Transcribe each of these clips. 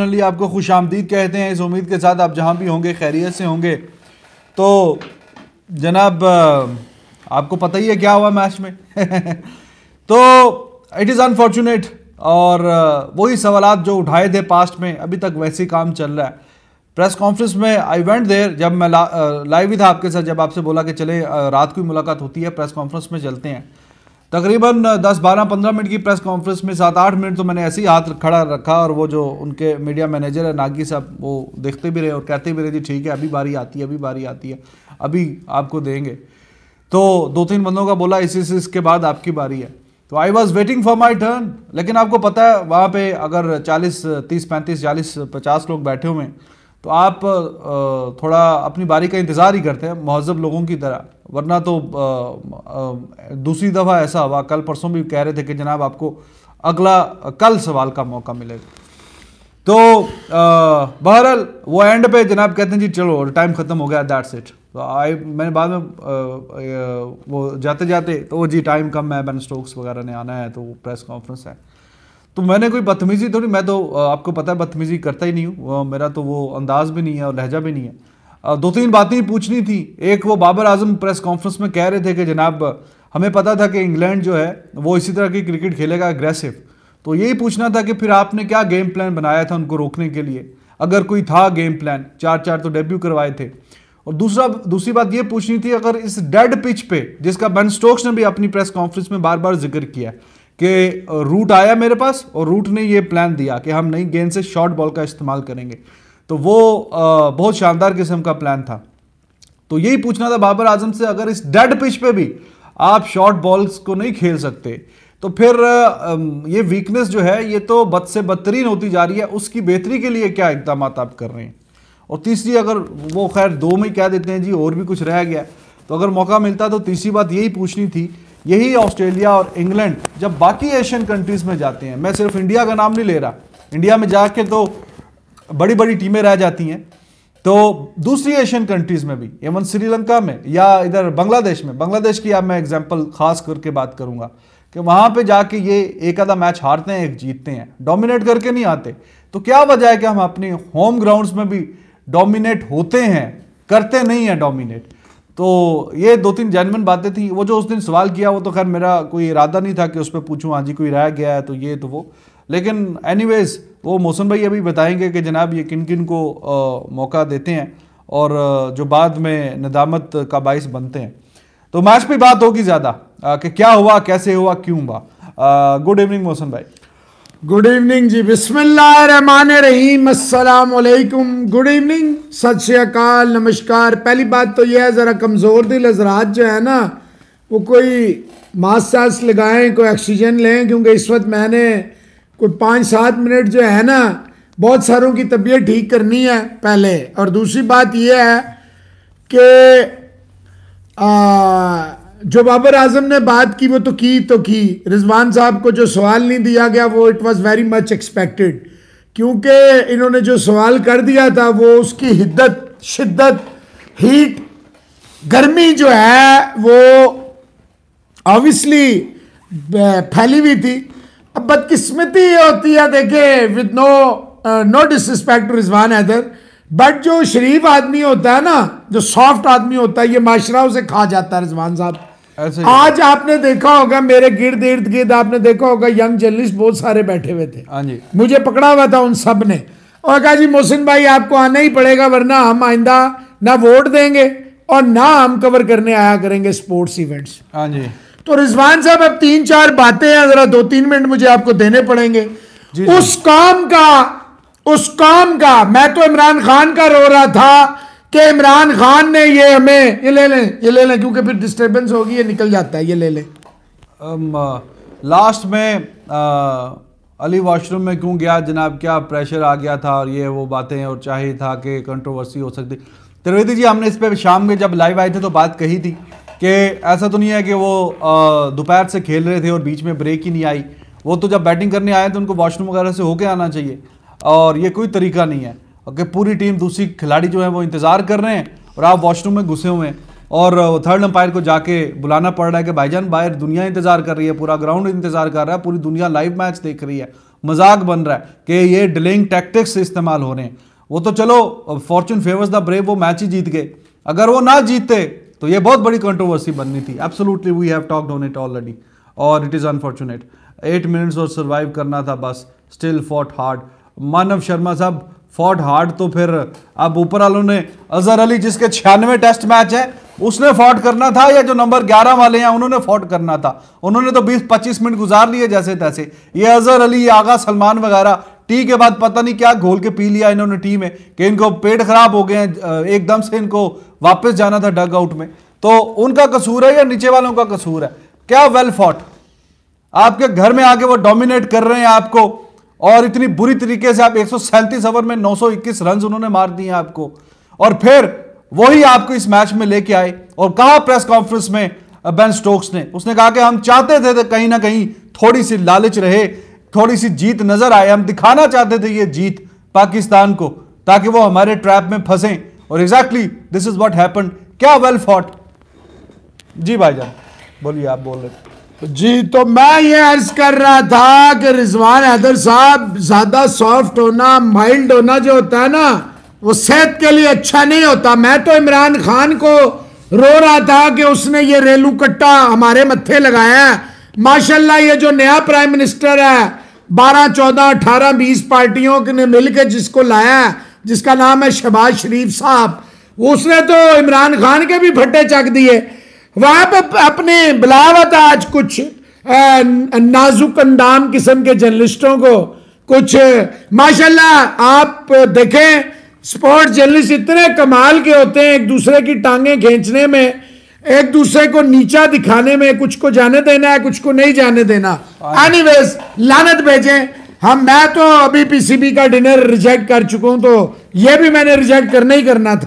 Personally आपको खुश आमदीद कहते हैं इस उम्मीद के साथ आप जहाँ भी होंगे खैरियत से होंगे तो जनाब आपको पता ही है क्या हुआ मैच में तो इट इज़ अनफॉर्चुनेट और वही सवाल जो उठाए थे पास्ट में अभी तक वैसे काम चल रहा है प्रेस कॉन्फ्रेंस में आई वेंट देर जब मैं ला, लाइव ही था आपके साथ जब आपसे बोला कि चले रात को ही मुलाकात होती है प्रेस कॉन्फ्रेंस में चलते हैं तकरीबन 10 12 15 मिनट की प्रेस कॉन्फ्रेंस में सात आठ मिनट तो मैंने ऐसे ही हाथ खड़ा रखा और वो जो उनके मीडिया मैनेजर है नागी साहब वो देखते भी रहे और कहते भी रहे जी ठीक है अभी बारी आती है अभी बारी आती है अभी आपको देंगे तो दो तीन बंदों का बोला इसी से इसके बाद आपकी बारी है तो I was waiting for my turn लेकिन आपको पता है वहाँ पे अगर चालीस तीस पैंतीस चालीस पचास लोग बैठे हुए हैं तो आप थोड़ा अपनी बारी का इंतज़ार ही करते हैं महजब लोगों की तरह वरना तो दूसरी दफ़ा ऐसा हुआ कल परसों भी कह रहे थे कि जनाब आपको अगला कल सवाल का मौका मिलेगा तो बहरहाल वो एंड पे जनाब कहते हैं जी चलो टाइम ख़त्म हो गया दैट्स इट तो आई मैंने बाद में आ, वो जाते जाते तो वो जी टाइम कम है बैन स्टोक्स वगैरह ने आना है तो प्रेस कॉन्फ्रेंस है तो मैंने कोई बदतमीजी थोड़ी तो मैं तो आपको पता है बदतमीजी करता ही नहीं हूँ मेरा तो वो अंदाज भी नहीं है और लहजा भी नहीं है दो तीन बातें पूछनी थी एक वो बाबर आजम प्रेस कॉन्फ्रेंस में कह रहे थे कि जनाब हमें पता था कि इंग्लैंड जो है वो इसी तरह की क्रिकेट खेलेगा अग्रेसिव तो यही पूछना था कि फिर आपने क्या गेम प्लान बनाया था उनको रोकने के लिए अगर कोई था गेम प्लान चार चार तो डेब्यू करवाए थे और दूसरा दूसरी बात यह पूछनी थी अगर इस डेड पिच पे जिसका बेन स्टोक्स ने भी अपनी प्रेस कॉन्फ्रेंस में बार बार जिक्र किया कि रूट आया मेरे पास और रूट ने ये प्लान दिया कि हम नई गेंद से शॉर्ट बॉल का इस्तेमाल करेंगे तो वो बहुत शानदार किस्म का प्लान था तो यही पूछना था बाबर आजम से अगर इस डेड पिच पे भी आप शॉर्ट बॉल्स को नहीं खेल सकते तो फिर ये वीकनेस जो है ये तो बद से बदतरीन होती जा रही है उसकी बेहतरी के लिए क्या इकदाम आप कर रहे हैं और तीसरी अगर वो खैर दो में ही कह देते हैं जी और भी कुछ रह गया तो अगर मौका मिलता तो तीसरी बात यही पूछनी थी यही ऑस्ट्रेलिया और इंग्लैंड जब बाकी एशियन कंट्रीज में जाते हैं मैं सिर्फ इंडिया का नाम नहीं ले रहा इंडिया में जाके तो बड़ी बड़ी टीमें रह जाती हैं तो दूसरी एशियन कंट्रीज में भी एवं श्रीलंका में या इधर बांग्लादेश में बांग्लादेश की आप मैं एग्जाम्पल खास करके बात करूंगा कि वहां पे जाके ये एक आधा मैच हारते हैं एक जीतते हैं डोमिनेट करके नहीं आते तो क्या वजह है कि हम अपने होम ग्राउंड्स में भी डोमिनेट होते हैं करते नहीं हैं डोमिनेट तो ये दो तीन जैनमन बातें थी वो जो उस दिन सवाल किया वो तो खैर मेरा कोई इरादा नहीं था कि उस पर पूछूँ हाँ जी कोई रह गया है तो ये तो वो लेकिन एनीवेज वो मोहसन भाई अभी बताएंगे कि जनाब ये किन किन को आ, मौका देते हैं और जो बाद में नदामत का बायस बनते हैं तो मैच पे बात होगी ज़्यादा कि क्या हुआ कैसे हुआ क्यों हुआ गुड इवनिंग मोहसन भाई गुड इवनिंग जी बिस्मिल्लाहमान रहीम असलकुम गुड इवनिंग सत श्रीकाल नमस्कार पहली बात तो यह है ज़रा कमज़ोर दिल हजरात जो है ना वो कोई मास्क सास लगाएँ कोई ऑक्सीजन लें क्योंकि इस वक्त मैंने कोई पाँच सात मिनट जो है ना बहुत सारों की तबीयत ठीक करनी है पहले और दूसरी बात यह है कि जो बाबर आजम ने बात की वो तो की तो की रिजवान साहब को जो सवाल नहीं दिया गया वो it was very much expected क्योंकि इन्होंने जो सवाल कर दिया था वो उसकी हिद्दत शिद्दत हीट गर्मी जो है वो ऑब्वियसली फैली हुई थी अब बदकिस्मती ये होती है देखे with no no disrespect to Rizwan Haider but जो शरीफ आदमी होता है ना जो सॉफ्ट आदमी होता है ये माशरा उसे खा जाता है रिजवान साहब आज आपने देखा होगा मेरे गिर्द इर्द गिर्द आपने देखा होगा यंग जर्नलिस्ट बहुत सारे बैठे हुए थे हाँ मुझे पकड़ा हुआ था उन सब ने और कहा जी मोहसिन भाई आपको आना ही पड़ेगा वरना हम आइंदा ना वोट देंगे और ना हम कवर करने आया करेंगे स्पोर्ट्स इवेंट्स हाँ जी तो रिजवान साहब अब तीन चार बातें हैं जरा दो तीन मिनट मुझे आपको देने पड़ेंगे जी उस काम का उस काम का मैं तो इमरान खान का रो रहा था कि इमरान खान ने ये हमें ये ले लें ये ले लें क्योंकि फिर डिस्टर्बेंस होगी ये निकल जाता है ये ले लें लास्ट में आ, अली वॉशरूम में क्यों गया जनाब क्या प्रेशर आ गया था और ये वो बातें और चाहिए था कि कंट्रोवर्सी हो सकती त्रिवेदी जी हमने इस पर शाम में जब लाइव आए थे तो बात कही थी कि ऐसा तो नहीं है कि वो दोपहर से खेल रहे थे और बीच में ब्रेक ही नहीं आई वो तो जब बैटिंग करने आए तो उनको वॉशरूम वगैरह से होके आना चाहिए और ये कोई तरीका नहीं है ओके पूरी टीम दूसरी खिलाड़ी जो है वो इंतज़ार कर रहे हैं और आप वॉशरूम में घुसे हुए हैं और थर्ड अंपायर को जाके बुलाना पड़ रहा है कि भाईजान बाहर दुनिया इंतज़ार कर रही है पूरा ग्राउंड इंतज़ार कर रहा है पूरी दुनिया लाइव मैच देख रही है मजाक बन रहा है कि ये डिलेइंग टैक्टिक्स इस्तेमाल हो रहे हैं वो तो चलो फॉर्चून फेवर्स द ब्रेव वो मैच ही जीत गए अगर वो ना जीतते तो ये बहुत बड़ी कंट्रोवर्सी बननी थी absolutely we have talked on it already और it is unfortunate eight minutes और सर्वाइव करना था बस still fought hard Manav Sharma साहब फॉट हार्ड तो फिर अब ऊपर वालों ने अजहर अली जिसके छियानवे टेस्ट मैच है उसने फॉट करना था या जो नंबर 11 वाले हैं उन्होंने फॉट करना था उन्होंने तो 20-25 मिनट गुजार लिए जैसे तैसे ये अजहर अली आगा सलमान वगैरह टी के बाद पता नहीं क्या घोल के पी लिया इन्होंने टी में कि इनको पेट खराब हो गए हैं एकदम से इनको वापस जाना था डग आउट में तो उनका कसूर है या नीचे वालों का कसूर है क्या वेल फॉट आपके घर में आके वो डोमिनेट कर रहे हैं आपको और इतनी बुरी तरीके से आप एक ओवर में 921 रन उन्होंने मार दिए आपको और फिर वही आपको इस मैच में लेके आए और कहा प्रेस कॉन्फ्रेंस में बेन स्टोक्स ने उसने कहा कि हम चाहते थे कहीं ना कहीं थोड़ी सी लालच रहे थोड़ी सी जीत नजर आए हम दिखाना चाहते थे ये जीत पाकिस्तान को ताकि वो हमारे ट्रैप में फंसे और exactly this is what happen क्या वेल फॉट जी भाई जान बोलिए आप बोल रहे थे जी तो मैं ये अर्ज कर रहा था कि रिजवान हैदर साहब ज़्यादा सॉफ्ट होना माइल्ड होना जो होता है ना वो सेहत के लिए अच्छा नहीं होता मैं तो इमरान खान को रो रहा था कि उसने ये रेलू कट्टा हमारे मत्थे लगाया माशाल्लाह ये जो नया प्राइम मिनिस्टर है बारह चौदह अठारह बीस पार्टियों ने मिलकर जिसको लाया है जिसका नाम है शहबाज शरीफ साहब उसने तो इमरान खान के भी फट्टे चक दिए वहां पर अपने आज कुछ नाजुक अंदाम किस्म के जर्नलिस्टों को कुछ माशाल्लाह आप देखें स्पोर्ट्स जर्नलिस्ट इतने कमाल के होते हैं एक दूसरे की टांगे खींचने में एक दूसरे को नीचा दिखाने में कुछ को जाने देना है कुछ को नहीं जाने देना एनी वेज लानत भेजें हम मैं तो अभी पीसीबी का डिनर रिजेक्ट कर चुका हूं तो ये भी मैंने रिजेक्ट करना ही करना था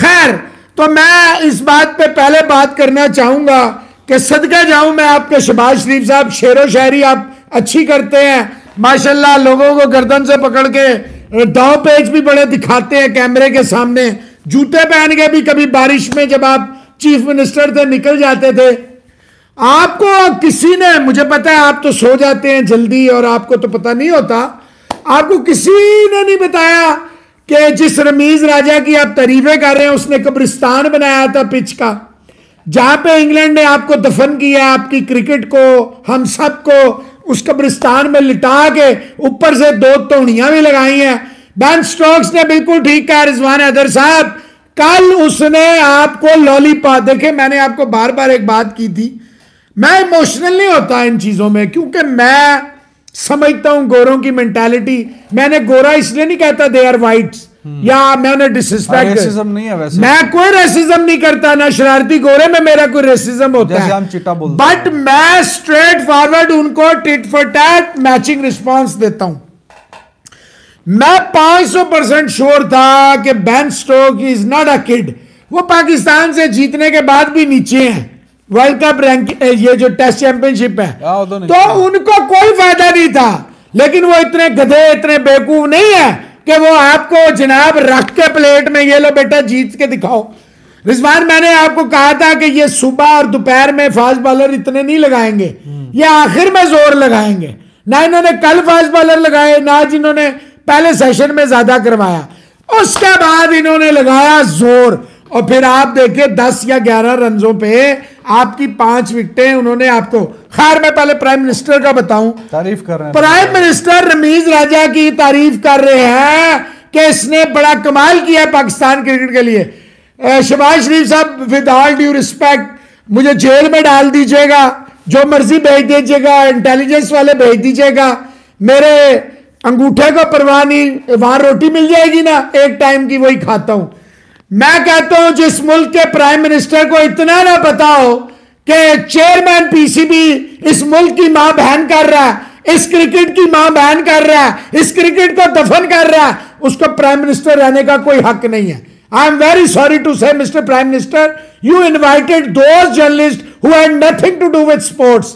खैर तो मैं इस बात पे पहले बात करना चाहूंगा कि सदका जाऊं मैं आपके शबाज शरीफ साहब शेर व शायरी आप अच्छी करते हैं माशाल्लाह लोगों को गर्दन से पकड़ के दाव पेज भी बड़े दिखाते हैं कैमरे के सामने जूते पहन के भी कभी बारिश में जब आप चीफ मिनिस्टर थे निकल जाते थे आपको किसी ने मुझे पता है आप तो सो जाते हैं जल्दी और आपको तो पता नहीं होता आपको किसी ने नहीं बताया कि जिस रमीज राजा की आप तारीफें कर रहे हैं उसने कब्रिस्तान बनाया था पिच का जहां पे इंग्लैंड ने आपको दफन किया आपकी क्रिकेट को हम सब को उस कब्रिस्तान में लिटा के ऊपर से दो तोड़ियां भी लगाई हैं बैन स्टॉक्स ने बिल्कुल ठीक कहा रिजवान हैदर साहब कल उसने आपको लॉलीपॉप देखे मैंने आपको बार बार एक बात की थी मैं इमोशनल नहीं होता इन चीजों में क्योंकि मैं समझता हूं गोरों की मेंटालिटी मैंने गोरा इसलिए नहीं कहता दे आर वाइट या मैंने डिसरिस्पेक्ट हाँ, नहीं है वैसे मैं कोई रेसिज्म नहीं करता ना शरारती गोरे में मेरा कोई रेसिज्म होता है हम चिटा बोलते बट मैं स्ट्रेट फॉरवर्ड उनको tit for tat matching response देता हूं मैं 500 परसेंट श्योर था कि Ben Stokes is not a kid वो पाकिस्तान से जीतने के बाद भी नीचे हैं वर्ल्ड कप रैंक ये जो टेस्ट चैंपियनशिप है हाँ, तो, तो उनको कोई फायदा नहीं था लेकिन वो इतने गधे इतने बेवकूफ नहीं है कि वो आपको जनाब रख के प्लेट में ये लो बेटा जीत के दिखाओ रिजवान मैंने आपको कहा था कि ये सुबह और दोपहर में फास्ट बॉलर इतने नहीं लगाएंगे हम्म। ये आखिर में जोर लगाएंगे ना इन्होंने कल फास्ट बॉलर लगाए ना जिन्होंने पहले सेशन में ज्यादा करवाया उसके बाद इन्होंने लगाया जोर और फिर आप देखिए दस या ग्यारह रनों पे आपकी पांच विकटें उन्होंने आपको खैर मैं पहले प्राइम मिनिस्टर का बताऊं तारीफ कर रहे हैं प्राइम मिनिस्टर रमीज राजा की तारीफ कर रहे हैं कि इसने बड़ा कमाल किया है पाकिस्तान क्रिकेट के लिए शबाज शरीफ साहब विद ऑल ड्यू रिस्पेक्ट मुझे जेल में डाल दीजिएगा जो मर्जी भेज दीजिएगा इंटेलिजेंस वाले भेज दीजिएगा मेरे अंगूठे को परवाह नहीं वहां रोटी मिल जाएगी ना एक टाइम की वही खाता हूं मैं कहता हूं जिस मुल्क के प्राइम मिनिस्टर को इतना ना बताओ कि चेयरमैन पीसीबी इस मुल्क की मां बहन कर रहा है इस क्रिकेट की मां बहन कर रहा है इस क्रिकेट को दफन कर रहा है उसको प्राइम मिनिस्टर रहने का कोई हक नहीं है I am very sorry to say mister prime minister you invited दो journalist who had nothing to do with sports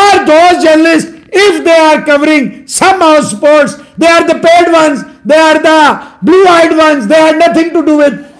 or those journalists if they are covering somehow sports they are the paid ones they are the blue eyed ones they had nothing to do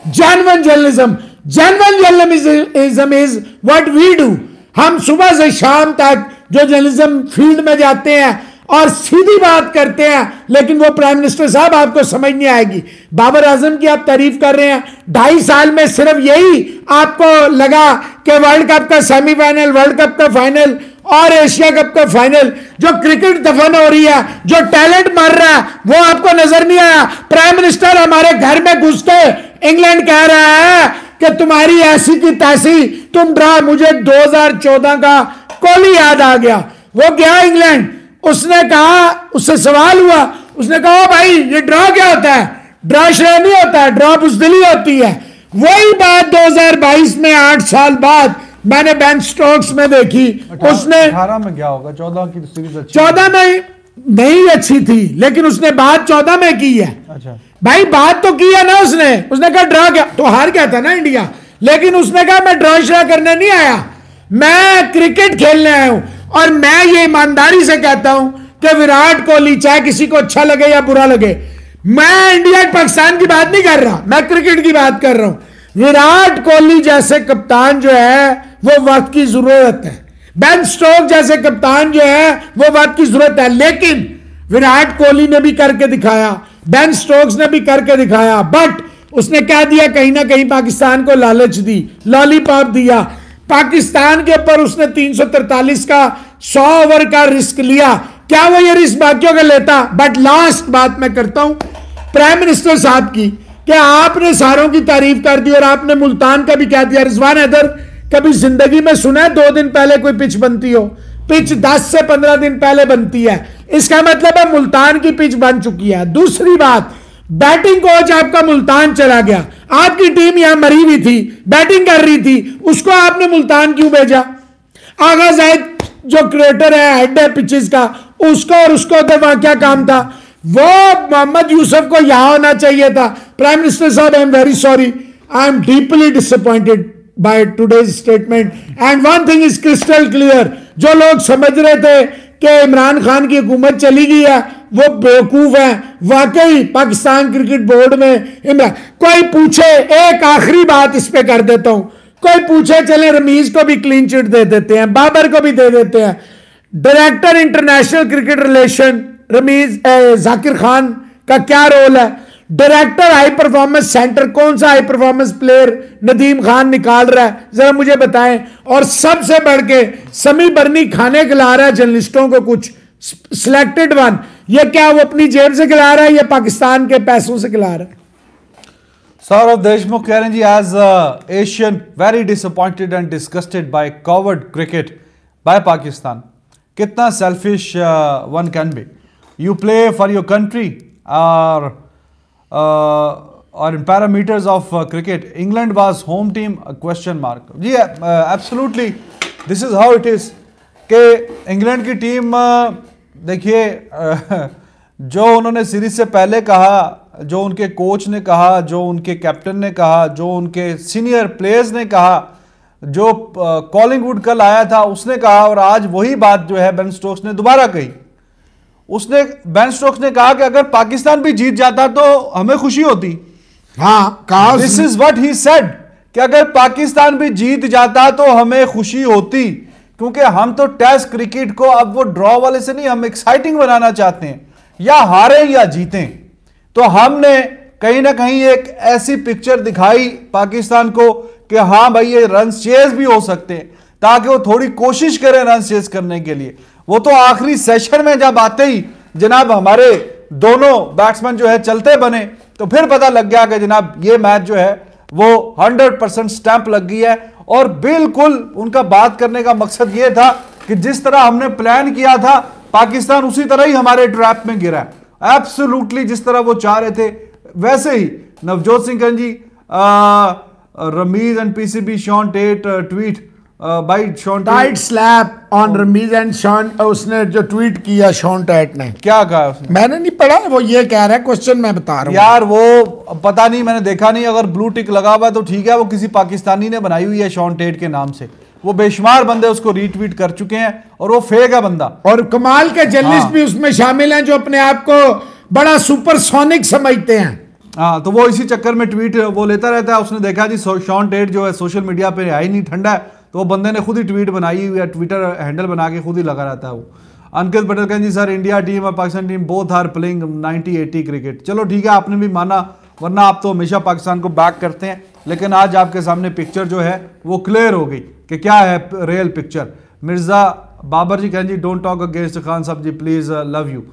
genuine journalism genuine journalism is what we do हम सुबह से शाम तक जो journalism field में जाते हैं और सीधी बात करते हैं लेकिन वो प्राइम मिनिस्टर साहब आपको समझ नहीं आएगी बाबर आजम की आप तारीफ कर रहे हैं ढाई साल में सिर्फ यही आपको लगा कि वर्ल्ड कप का सेमीफाइनल वर्ल्ड कप का फाइनल और एशिया कप का फाइनल जो क्रिकेट दफन हो रही है जो टैलेंट मर रहा है वो आपको नजर नहीं आया प्राइम मिनिस्टर हमारे घर में घुस के इंग्लैंड कह रहा है कि तुम्हारी ऐसी की तैसी तुम ड्रा मुझे 2014 का कोहली याद आ गया वो गया इंग्लैंड उसने कहा उससे सवाल हुआ उसने कहा भाई ये ड्रॉ क्या होता है ड्रॉ श्रेय नहीं होता है ड्रा बुजदिली होती है वही बात 2022 में आठ साल बाद मैंने बैन स्टोक्स में देखी अच्छा, उसने में क्या होगा चौदह की सीरीज तो चौदह में नहीं अच्छी थी लेकिन उसने बात चौदह में की है अच्छा भाई बात तो की है ना उसने उसने कहा ड्रा क्या तो हार गया था ना इंडिया लेकिन उसने कहा मैं ड्रा श्रा करने नहीं आया मैं क्रिकेट खेलने आया हूं और मैं ये ईमानदारी से कहता हूं कि विराट कोहली चाहे किसी को अच्छा लगे या बुरा लगे मैं इंडिया पाकिस्तान की बात नहीं कर रहा मैं क्रिकेट की बात कर रहा हूं विराट कोहली जैसे कप्तान जो है वो वक्त की जरूरत है बेन स्टोक जैसे कप्तान जो है वो वक्त की जरूरत है लेकिन विराट कोहली ने भी करके दिखाया बेन स्टोक्स ने भी करके दिखाया बट उसने कह दिया कहीं ना कहीं पाकिस्तान को लालच दी लॉलीपॉप दिया पाकिस्तान के ऊपर उसने 343 का 100 ओवर का रिस्क लिया क्या वो ये रिस्क बाकियों का लेता बट लास्ट बात मैं करता हूं प्राइम मिनिस्टर साहब की क्या आपने सारों की तारीफ कर दी और आपने मुल्तान का भी कह दिया रिजवान हैदर कभी जिंदगी में सुना है दो दिन पहले कोई पिच बनती हो पिच दस से पंद्रह दिन पहले बनती है इसका मतलब है मुल्तान की पिच बन चुकी है दूसरी बात बैटिंग कोच आपका मुल्तान चला गया आपकी टीम यहां मरी हुई थी बैटिंग कर रही थी उसको आपने मुल्तान क्यों भेजा आगा जायद जो क्रिएटर है हेड है पिचेस का उसको और उसको तो वहां क्या काम था वो मोहम्मद यूसुफ को यहां होना चाहिए था प्राइम मिनिस्टर साहब I am very sorry I am deeply disappointed by today statement and one thing is crystal clear जो लोग समझ रहे थे कि इमरान खान की हुकूमत चली गई है वो बेवकूफ है वाकई पाकिस्तान क्रिकेट बोर्ड में इमरान कोई पूछे एक आखिरी बात इस पर कर देता हूं कोई पूछे चले रमीज को भी क्लीन चिट दे देते हैं बाबर को भी दे देते हैं director international cricket relation Rameez Zakir Khan का क्या रोल है डायरेक्टर हाई परफॉर्मेंस सेंटर कौन सा high performance player Nadeem Khan निकाल रहा है जरा मुझे बताएं और सबसे बढ़ के समी बर्नी खाने खिला रहा है जर्नलिस्टों को कुछ सिलेक्टेड वन ये क्या वो अपनी जेब से खिला रहा है या पाकिस्तान के पैसों से खिला रहा है सौरभ देशमुख कह रहे हैं जी as Asian very disappointed and disgusted by coward cricket by Pakistan कितना selfish one can be you play for your country और और in parameters of cricket England was home team question mark जी Yeah, this is how it is के England की टीम uh, देखिए uh, जो उन्होंने सीरीज से पहले कहा जो उनके कोच ने कहा जो उनके कैप्टन ने कहा जो उनके सीनियर प्लेयर्स ने कहा जो कॉलिंगवुड uh, कल आया था उसने कहा और आज वही बात जो है बेन स्टोक्स ने दोबारा कही उसने बैन स्टोक्स ने कहा कि अगर पाकिस्तान भी जीत जाता तो हमें खुशी होती हाँ कहा this is what he said कि अगर पाकिस्तान भी जीत जाता तो हमें खुशी होती क्योंकि हम तो टेस्ट क्रिकेट को अब वो ड्रॉ वाले से नहीं हम एक्साइटिंग बनाना चाहते हैं या हारे या जीतें तो हमने कहीं ना कहीं एक ऐसी पिक्चर दिखाई पाकिस्तान को कि हाँ भाई ये रन चेज भी हो सकते हैं ताकि वो थोड़ी कोशिश करें रन चेज करने के लिए वो तो आखिरी सेशन में जब आते ही जनाब हमारे दोनों बैट्समैन जो है चलते बने तो फिर पता लग गया कि जनाब ये मैच जो है वो 100 परसेंट स्टैंप लग गई है और बिल्कुल उनका बात करने का मकसद ये था कि जिस तरह हमने प्लान किया था पाकिस्तान उसी तरह ही हमारे ट्रैप में गिरा एब्सोलूटली जिस तरह वो चाह रहे थे वैसे ही Navjot Singh ji Rameez and PCB Shaun Tait tweet भाई slap on Rameez and Shaun उसने जो ट्वीट किया शॉन टाइट ने क्या कहा उसने मैंने नहीं पढ़ा वो ये कह रहा है क्वेश्चन मैं बता रहा हूँ यार वो पता नहीं मैंने देखा नहीं अगर ब्लू टिक लगा हुआ तो ठीक है वो किसी पाकिस्तानी ने बनाई हुई है शॉन टेट के नाम से वो बेशुमार बंदे उसको रीट्वीट कर चुके हैं और वो फेक है बंदा और कमाल के जर्नलिस्ट हाँ। भी उसमें शामिल हैं जो अपने आप को बड़ा सुपरसोनिक समझते हैं हाँ तो वो इसी चक्कर में ट्वीट वो लेता रहता है उसने देखा जी शॉन टेट जो है सोशल मीडिया पे आई ही नहीं ठंडा है तो वो बंदे ने खुद ही ट्वीट बनाई या ट्विटर हैंडल बना के खुद ही लगा रहता है वो अंकित पटेल कहें जी सर इंडिया टीम और Pakistan team both are playing 90 80 cricket चलो ठीक है आपने भी माना वरना आप तो हमेशा पाकिस्तान को बैक करते हैं लेकिन आज आपके सामने पिक्चर जो है वो क्लियर हो गई कि क्या है रियल पिक्चर मिर्ज़ा बाबर जी कहें जी don't talk against Khan sahab ji please love you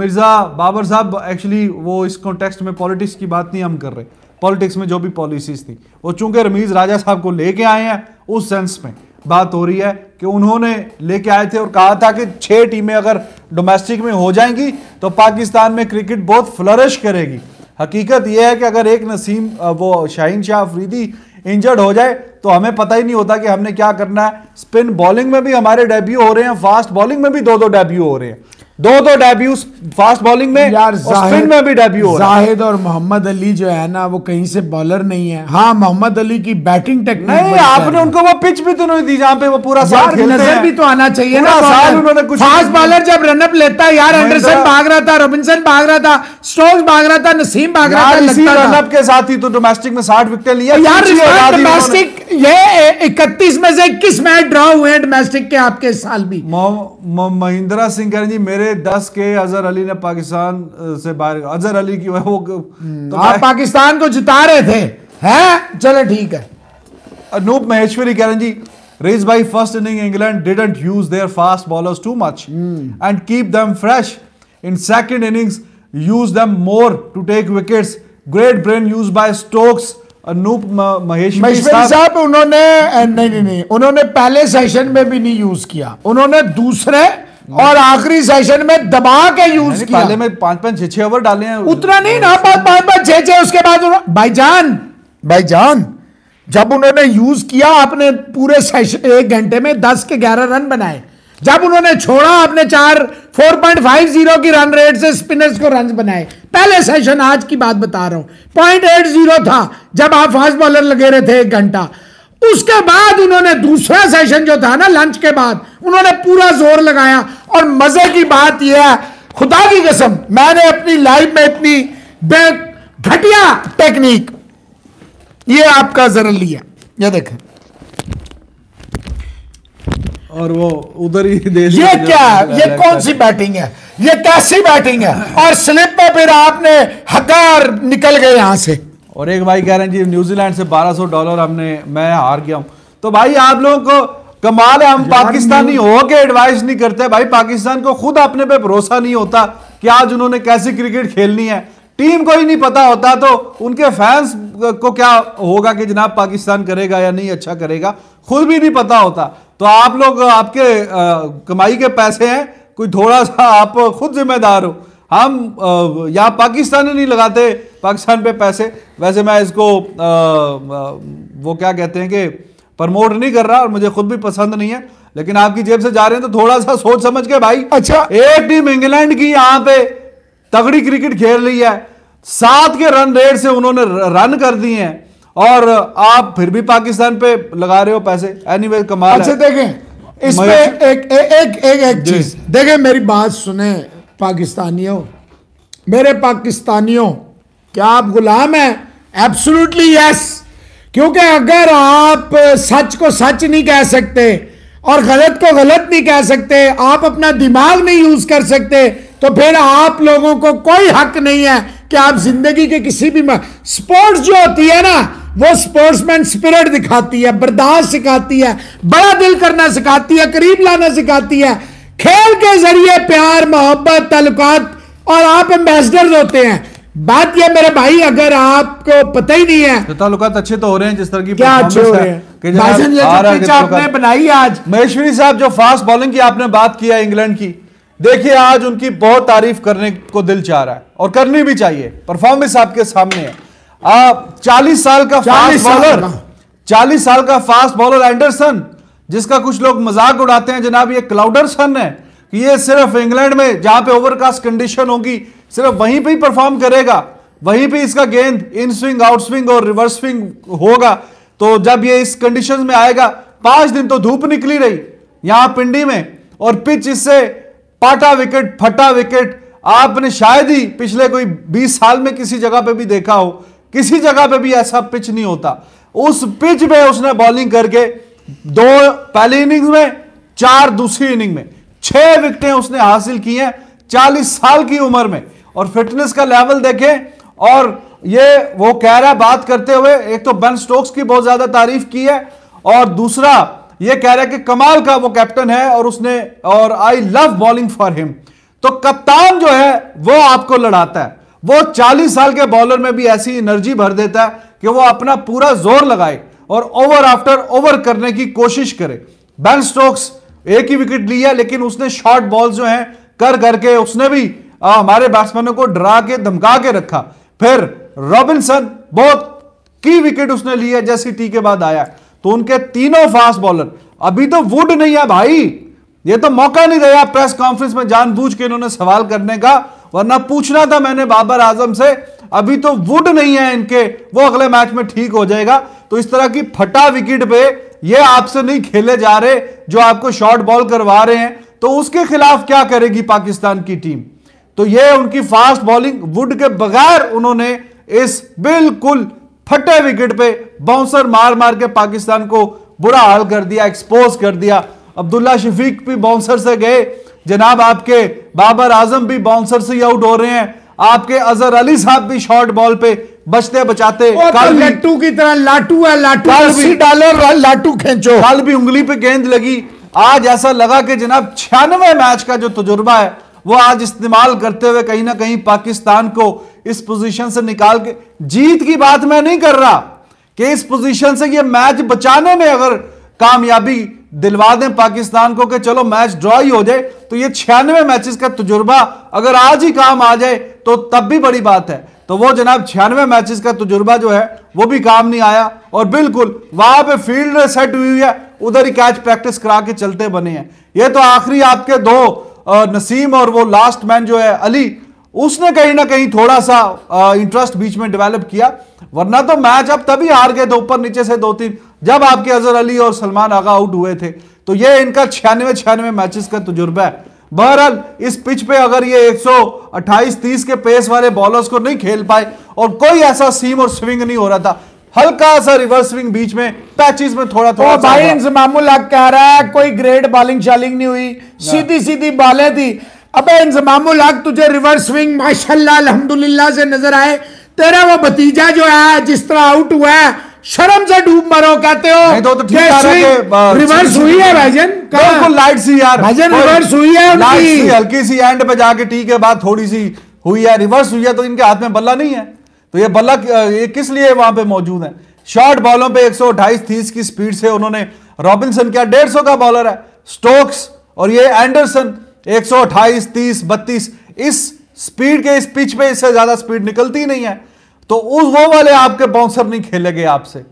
Mirza Babar sahab actually वो इस कॉन्टेक्स्ट में पॉलिटिक्स की बात नहीं हम कर रहे पॉलिटिक्स में जो भी पॉलिसीज थी वो चूंकि रमीज राजा साहब को लेके आए हैं उस सेंस में बात हो रही है कि उन्होंने लेके आए थे और कहा था कि छह टीमें अगर डोमेस्टिक में हो जाएंगी तो पाकिस्तान में क्रिकेट बहुत फ्लरिश करेगी हकीकत यह है कि अगर एक नसीम वो शाहीन शाह अफरीदी इंजर्ड हो जाए तो हमें पता ही नहीं होता कि हमने क्या करना है स्पिन बॉलिंग में भी हमारे डेब्यू हो रहे हैं फास्ट बॉलिंग में भी दो दो डेब्यू हो रहे हैं दो दो डेब्यू फास्ट बॉलिंग में यार स्पिन में भी डेब्यू हो जाहिद और मोहम्मद अली जो है ना वो कहीं से बॉलर नहीं है हाँ मोहम्मद अली की बैटिंग टेक्निक नहीं आपने उनको वो पिच भी तो नहीं दी जहाँ पे वो पूरा साल हैं भी तो आना चाहिए ना साल उन्होंने कुछ फास्ट बॉलर जब रनअप लेता है यार एंडरसन तो- भाग रहा था रॉबिन्सन भाग रहा था स्टोक्स भाग रहा था नसीम भाग रहा था रनअप के साथ ही तो डोमेस्टिक में साठ विकेट लिया यार डोमेस्टिक ये इकतीस में से किस मैच ड्रॉ हुए हैं डोमेस्टिक के आपके साल भी महिंद्रा सिंह कह जी मेरे दस के अजहर अली ने पाकिस्तान से बाहर अजहर अली की वो हम्म, तो आप पाकिस्तान को जिता रहे थे हैं चले ठीक है अनूप महेश्वरी कह रहे जी raise by first inning England didn't use their fast bowler too much hmm. And keep them fresh in second innings use them more to take wicket great brain use by Stokes Anoop Mahesh sahab उन्होंने नहीं नहीं नहीं उन्होंने पहले session में भी नहीं use किया उन्होंने दूसरे और आखिरी सेशन में दबा के यूज किया पहले में पांच पांच छह छह ओवर डाले हैं उतना नहीं ना पांच पांच पांच छह छह उसके बाद भाईजान भाईजान जब उन्होंने यूज किया आपने पूरे सेशन एक घंटे में दस के ग्यारह रन बनाए जब उन्होंने छोड़ा आपने चार 4.50 की रन रेट से स्पिनर्स को रन बनाए पहले सेशन आज की बात बता रहा हूं पॉइंट एट जीरो था जब आप फास्ट बॉलर लगे रहे थे एक घंटा उसके बाद उन्होंने दूसरा सेशन जो था ना लंच के बाद उन्होंने पूरा जोर लगाया और मजे की बात यह है खुदा की कसम मैंने अपनी लाइफ में इतनी घटिया टेक्निक ये आपका जरूर लिया ये देखें और वो उधर ही दे ये क्या ये कौन सी बैटिंग है ये कैसी बैटिंग है और स्लिप में फिर आपने हकार निकल गए यहां से और एक भाई कह रहे हैं जी न्यूजीलैंड से 1200 डॉलर हमने मैं हार गया हूं तो भाई आप लोगों को कमाल है हम पाकिस्तानी हो के एडवाइस नहीं करते भाई पाकिस्तान को खुद अपने पे भरोसा नहीं होता कि आज उन्होंने कैसी क्रिकेट खेलनी है टीम को ही नहीं पता होता तो उनके फैंस को क्या होगा कि जनाब पाकिस्तान करेगा या नहीं अच्छा करेगा खुद भी नहीं पता होता तो आप लोग आपके आ, कमाई के पैसे हैं कोई थोड़ा सा आप खुद जिम्मेदार हो हम यहाँ पाकिस्तान ही नहीं लगाते पाकिस्तान पे पैसे वैसे मैं इसको आ, आ, वो क्या कहते हैं कि प्रमोट नहीं कर रहा और मुझे खुद भी पसंद नहीं है लेकिन आपकी जेब से जा रहे हैं तो थोड़ा सा सोच समझ के भाई अच्छा एक टीम इंग्लैंड की यहाँ पे तगड़ी क्रिकेट खेल रही है सात के रन रेट से उन्होंने रन कर दिए हैं और आप फिर भी पाकिस्तान पे लगा रहे हो पैसे एनीवे कमाल अच्छा देखें इसमें एक एक एक एक, एक चीज देखें मेरी बात सुने पाकिस्तानियों मेरे पाकिस्तानियों क्या आप गुलाम हैं एब्सोल्युटली यस क्योंकि अगर आप सच को सच नहीं कह सकते और गलत को गलत नहीं कह सकते आप अपना दिमाग नहीं यूज कर सकते तो फिर आप लोगों को कोई हक नहीं है कि आप जिंदगी के किसी भी स्पोर्ट्स जो होती है ना वो स्पोर्ट्समैन स्पिरिट दिखाती है बर्दाश्त सिखाती है बड़ा दिल करना सिखाती है करीब लाना सिखाती है खेल के जरिए प्यार मोहब्बत तलुकात और आप एम्बेसडर होते हैं बात यह मेरे भाई अगर आपको पता ही नहीं है तो ताल्लुकात अच्छे तो हो रहे हैं जिस तरह की क्या अच्छे हो रहे हैं आपने बनाई आज महेश्वरी साहब जो फास्ट बॉलिंग की आपने बात किया इंग्लैंड की देखिए आज उनकी बहुत तारीफ करने को दिल चाह रहा है और करनी भी चाहिए परफॉर्मेंस आपके सामने है आप चालीस साल का फास्ट बॉलर चालीस साल का फास्ट बॉलर एंडरसन जिसका कुछ लोग मजाक उड़ाते हैं जनाब ये क्लाउडरसन है कि ये सिर्फ इंग्लैंड में जहां पे ओवरकास्ट कंडीशन होगी सिर्फ वहीं पे ही परफॉर्म करेगा वहीं पे इसका गेंद इन स्विंग आउट स्विंग और रिवर्स स्विंग होगा तो जब ये इस कंडीशन में आएगा पांच दिन तो धूप निकली रही यहां पिंडी में और पिच इससे पाटा विकेट फटा विकेट आपने शायद ही पिछले कोई बीस साल में किसी जगह पे भी देखा हो किसी जगह पे भी ऐसा पिच नहीं होता उस पिच में उसने बॉलिंग करके दो पहली इनिंग्स में चार दूसरी इनिंग में छह विकटें उसने हासिल की हैं चालीस साल की उम्र में और फिटनेस का लेवल देखें और ये वो कह रहा है बात करते हुए एक तो बन स्टोक्स की बहुत ज्यादा तारीफ की है और दूसरा ये कह रहा है कि कमाल का वो कैप्टन है और उसने और I love bowling for him तो कप्तान जो है वो आपको लड़ाता है वो 40 साल के बॉलर में भी ऐसी एनर्जी भर देता है कि वो अपना पूरा जोर लगाए और ओवर आफ्टर ओवर करने की कोशिश करे बैन स्टोक्स एक ही विकेट लिया लेकिन उसने शॉर्ट बॉल जो है कर करके उसने भी आ, हमारे बैट्समैनों को डरा के धमका के रखा फिर रॉबिन्सन बहुत की विकेट उसने ली है जैसे टी के बाद आया तो उनके तीनों फास्ट बॉलर अभी तो वुड नहीं है भाई ये तो मौका नहीं दिया प्रेस कॉन्फ्रेंस में जानबूझ के इन्होंने सवाल करने का वरना पूछना था मैंने बाबर आजम से अभी तो वुड नहीं है इनके वो अगले मैच में ठीक हो जाएगा तो इस तरह की फटा विकेट पे ये आपसे नहीं खेले जा रहे जो आपको शॉर्ट बॉल करवा रहे हैं तो उसके खिलाफ क्या करेगी पाकिस्तान की टीम तो ये उनकी फास्ट बॉलिंग वुड के बगैर उन्होंने इस बिल्कुल फटे विकेट पे बाउंसर मार मार के पाकिस्तान को बुरा हाल कर दिया एक्सपोज कर दिया अब्दुल्ला शफीक भी बाउंसर से गए जनाब आपके बाबर आजम भी बाउंसर से आउट हो रहे हैं आपके अजहर अली साहब भी शॉर्ट बॉल पे बचते बचाते तो कल लट्टू की तरह लाटू है लाटू अस्सी लाटू खेचो कल भी उंगली पे गेंद लगी आज ऐसा लगा कि जनाब छियानवे मैच का जो तजुर्बा है वो आज इस्तेमाल करते हुए कहीं ना कहीं पाकिस्तान को इस पोजीशन से निकाल के जीत की बात मैं नहीं कर रहा कि इस पोजीशन से ये मैच बचाने में अगर कामयाबी दिलवा दें पाकिस्तान को कि चलो मैच ड्रॉ ही हो जाए तो ये छियानवे मैचेस का तजुर्बा अगर आज ही काम आ जाए तो तब भी बड़ी बात है तो वो जनाब छियानवे मैचेस का तजुर्बा जो है वो भी काम नहीं आया और बिल्कुल वहां पे फील्ड सेट हुई है उधर ही कैच प्रैक्टिस करा के चलते बने हैं ये तो आखिरी आपके दो नसीम और वो लास्ट मैन जो है अली उसने कहीं ना कहीं थोड़ा सा इंटरेस्ट बीच में डेवलप किया वरना तो मैच अब तभी हार गए थे ऊपर नीचे से दो तीन जब आपके अजहर अली और सलमान आगा आउट हुए थे तो ये इनका छियानवे छियानवे मैचेस का तजुर्बा है बहरहाल इस पिच पे अगर ये 128-30 के पेस वाले बॉलर्स को नहीं खेल पाए और कोई ऐसा सीम और स्विंग नहीं हो रहा था हल्का सा रिवर्स स्विंग बीच में पैचिस में थोड़ा थोड़ा भाई इंजमामुल कह रहा है कोई ग्रेट बॉलिंग शालिंग नहीं हुई सीधी सीधी बॉलें थी अब इंजमाम आग तुझे रिवर्स स्विंग माशाल्लाह अल्हम्दुलिल्लाह से नजर आए तेरा वो भतीजा जो है जिस तरह आउट हुआ है शर्म से डूब मरो कहते हो तो, तो रिवर्स हुई है भाईजन बिल्कुल लाइट सी यार भाईजन रिवर्स हुई है उनकी हल्की सी एंड पे जाके ठीक है बात थोड़ी सी हुई है रिवर्स हुई है तो इनके हाथ में बल्ला नहीं है तो ये बल्ला ये किस लिए वहां पे मौजूद है शॉर्ट बॉलों पे एक 128 थीस की स्पीड से उन्होंने रॉबिन्सन क्या 150 का बॉलर है स्टोक्स और ये एंडरसन एक सौ अट्ठाईस तीस बत्तीस इस स्पीड के इस पिच पे इससे ज्यादा स्पीड निकलती नहीं है तो उस वो वाले आपके बाउंसर नहीं खेलेंगे आपसे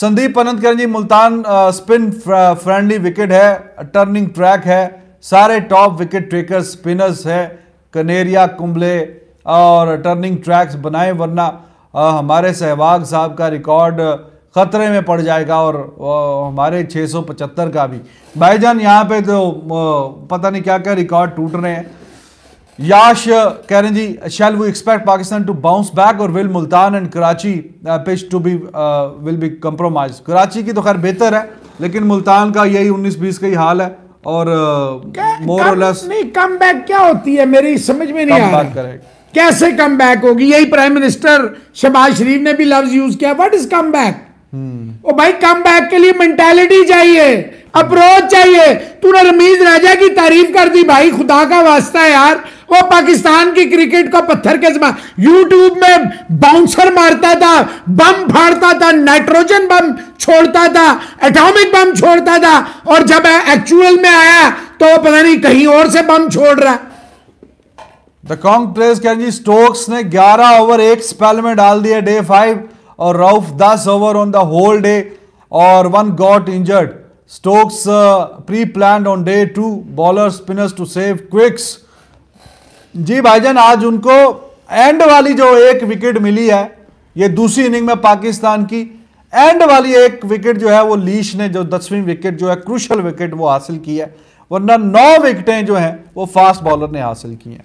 Sandeep Anantkaran ji Multan spin friendly wicket है टर्निंग ट्रैक है सारे टॉप विकेट ट्रेकर स्पिनर्स है कनेरिया कुंबले और टर्निंग ट्रैक्स बनाए वरना आ, हमारे सहवाग साहब का रिकॉर्ड ख़तरे में पड़ जाएगा और हमारे 675 का भी भाईजान यहाँ पे तो पता नहीं क्या क्या रिकॉर्ड टूट रहे हैं याश कह रहे जी shall we expect Pakistan to bounce back और will Multan and Karachi pitch to be will be compromise Karachi की तो खैर बेहतर है लेकिन मुल्तान का यही उन्नीस बीस का ही हाल है और uh, मोर नहीं कम बैक क्या होती है मेरी समझ में नहीं आ रहा कैसे कम बैक होगी यही प्राइम मिनिस्टर शहबाज शरीफ ने भी लफ्ज यूज किया व्हाट इज कम बैक ओ भाई कम बैक के लिए मेंटेलिटी चाहिए अप्रोच चाहिए तूने रमीज राजा की तारीफ कर दी भाई खुदा का वास्ता यार वो पाकिस्तान की क्रिकेट को पत्थर के जमा यूट्यूब में बाउंसर मारता था बम फाड़ता था नाइट्रोजन बम छोड़ता था एटॉमिक बम छोड़ता था और जब एक्चुअल में आया तो पता नहीं कहीं और से बम छोड़ रहा द कॉन्ग प्लेस कैन जी स्टोक्स ने 11 ओवर एक स्पेल में डाल दिया डे फाइव और राउफ दस over on the whole day और one got injured Stokes pre plan on day two bowler spinners to save quicks जी भाईजान आज उनको एंड वाली जो एक विकेट मिली है ये दूसरी इनिंग में पाकिस्तान की एंड वाली एक विकेट जो है वो लीश ने जो दसवीं विकेट जो है क्रूशल विकेट वो हासिल की है वरना नौ विकेटें जो हैं वो फास्ट बॉलर ने हासिल की हैं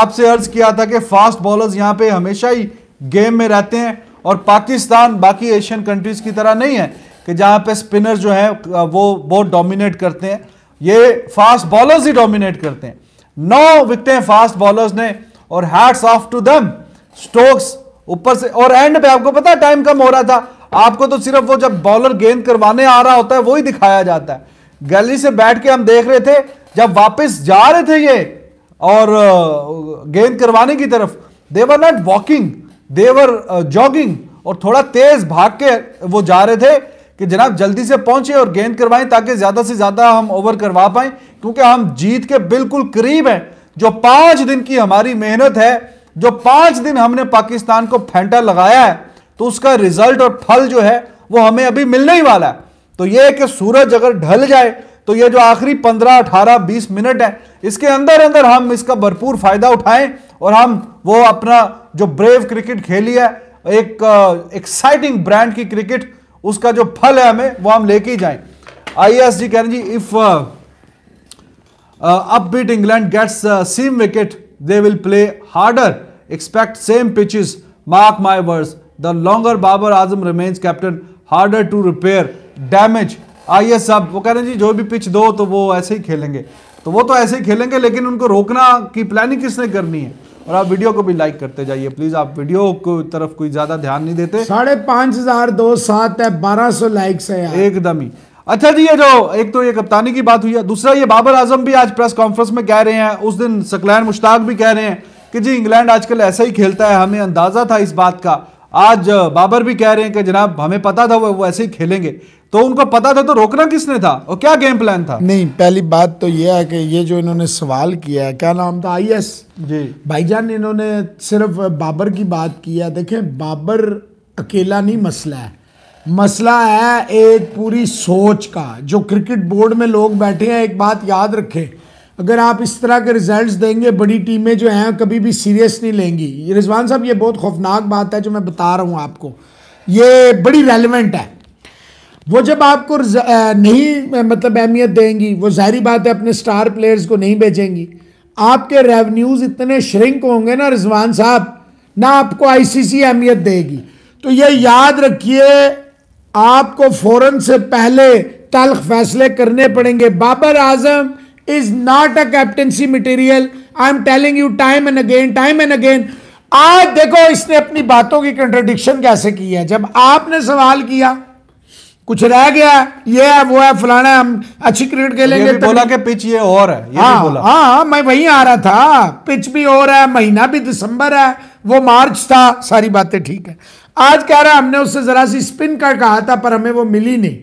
आपसे अर्ज किया था कि फास्ट बॉलर्स यहाँ पे हमेशा ही गेम में रहते हैं और पाकिस्तान बाकी एशियन कंट्रीज़ की तरह नहीं है कि जहां पे स्पिनर जो है वो बहुत डोमिनेट करते हैं ये फास्ट बॉलर्स ही डोमिनेट करते हैं नौ हैं फास्ट बॉलर्स ने और hats off to them Stokes ऊपर से और एंड पे आपको पता है टाइम कम हो रहा था आपको तो सिर्फ वो जब बॉलर गेंद करवाने आ रहा होता है वो ही दिखाया जाता है गैलरी से बैठ के हम देख रहे थे जब वापस जा रहे थे ये और गेंद करवाने की तरफ they were not walking they were jogging uh, और थोड़ा तेज भाग के वो जा रहे थे कि जनाब जल्दी से पहुंचे और गेंद करवाएं ताकि ज्यादा से ज्यादा हम ओवर करवा पाएं क्योंकि हम जीत के बिल्कुल करीब हैं जो पांच दिन की हमारी मेहनत है जो पांच दिन हमने पाकिस्तान को फेंटा लगाया है तो उसका रिजल्ट और फल जो है वो हमें अभी मिलने ही वाला है तो ये कि सूरज अगर ढल जाए तो ये जो आखिरी 15, 18, 20 मिनट है इसके अंदर अंदर हम इसका भरपूर फायदा उठाएं और हम वो अपना जो ब्रेव क्रिकेट खेली है एक एक्साइटिंग ब्रांड की क्रिकेट उसका जो फल है हमें वो हम लेके ही जाएं आई जी कह रहे जी if up beat England gets same wicket they will play harder expect same pitches mark my words the longer Babar Azam remains captain harder to repair damage आइए सब वो कह रहे हैं जी जो भी पिच दो तो वो ऐसे ही खेलेंगे तो वो तो ऐसे ही खेलेंगे लेकिन उनको रोकना की प्लानिंग किसने करनी है और आप वीडियो को भी लाइक करते जाइए प्लीज आप वीडियो को तरफ कोई ज्यादा ध्यान नहीं देते साढ़े पांच हजार दो सात है बारह सौ लाइक्स है एकदम ही अच्छा जी ये जो एक तो ये कप्तानी की बात हुई है दूसरा ये बाबर आजम भी आज प्रेस कॉन्फ्रेंस में कह रहे हैं उस दिन सकलैन मुश्ताक भी कह रहे हैं कि जी इंग्लैंड आजकल ऐसा ही खेलता है हमें अंदाजा था इस बात का आज बाबर भी कह रहे हैं कि जनाब हमें पता था वो ऐसे ही खेलेंगे तो उनको पता था तो रोकना किसने था और क्या गेम प्लान था नहीं पहली बात तो यह है कि ये जो इन्होंने सवाल किया है क्या नाम था एस जी भाईजान इन्होंने सिर्फ बाबर की बात की है देखें बाबर अकेला नहीं मसला है मसला है एक पूरी सोच का जो क्रिकेट बोर्ड में लोग बैठे हैं एक बात याद रखें अगर आप इस तरह के रिजल्ट्स देंगे बड़ी टीमें जो हैं कभी भी सीरियस नहीं लेंगी रिजवान साहब ये बहुत खौफनाक बात है जो मैं बता रहा हूँ आपको ये बड़ी रेलिवेंट है वो जब आपको नहीं मतलब अहमियत देंगी वो जहरी बात है अपने स्टार प्लेयर्स को नहीं भेजेंगी आपके रेवन्यूज़ इतने श्रिंक होंगे ना रिजवान साहब ना आपको आईसीसी अहमियत देगी तो ये याद रखिए आपको फ़ौरन से पहले तलख फैसले करने पड़ेंगे Babar Azam is not a captaincy material. I am telling you time and again time and again आज देखो इसने अपनी बातों की कंट्रोडिक्शन कैसे की है जब आपने सवाल किया कुछ रह गया ये है वो है फलाना हम अच्छी क्रिकेट खेलेंगे तो बोला कि पिच ये और है ये हाँ, बोला हाँ, हाँ मैं वहीं आ रहा था पिच भी और है महीना भी दिसंबर है वो मार्च था सारी बातें ठीक है आज कह रहा है हमने उससे जरा सी स्पिन का कहा था पर हमें वो मिली नहीं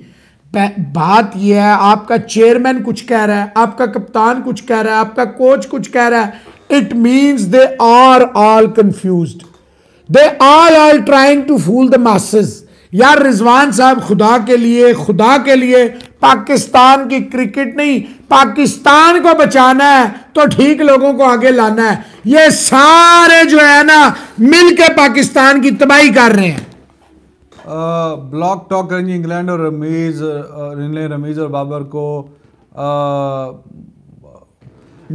बात यह है आपका चेयरमैन कुछ कह रहा है आपका कप्तान कुछ कह रहा है आपका कोच कुछ कह रहा है it means they are all confused they are all trying to fool the masses यार रिजवान साहब खुदा के लिए खुदा के लिए पाकिस्तान की क्रिकेट नहीं पाकिस्तान को बचाना है तो ठीक लोगों को आगे लाना है ये सारे जो है ना मिलके पाकिस्तान की तबाही कर रहे हैं ब्लॉक टॉक करेंगे इंग्लैंड और रमीज इनले रमीज और बाबर को आ,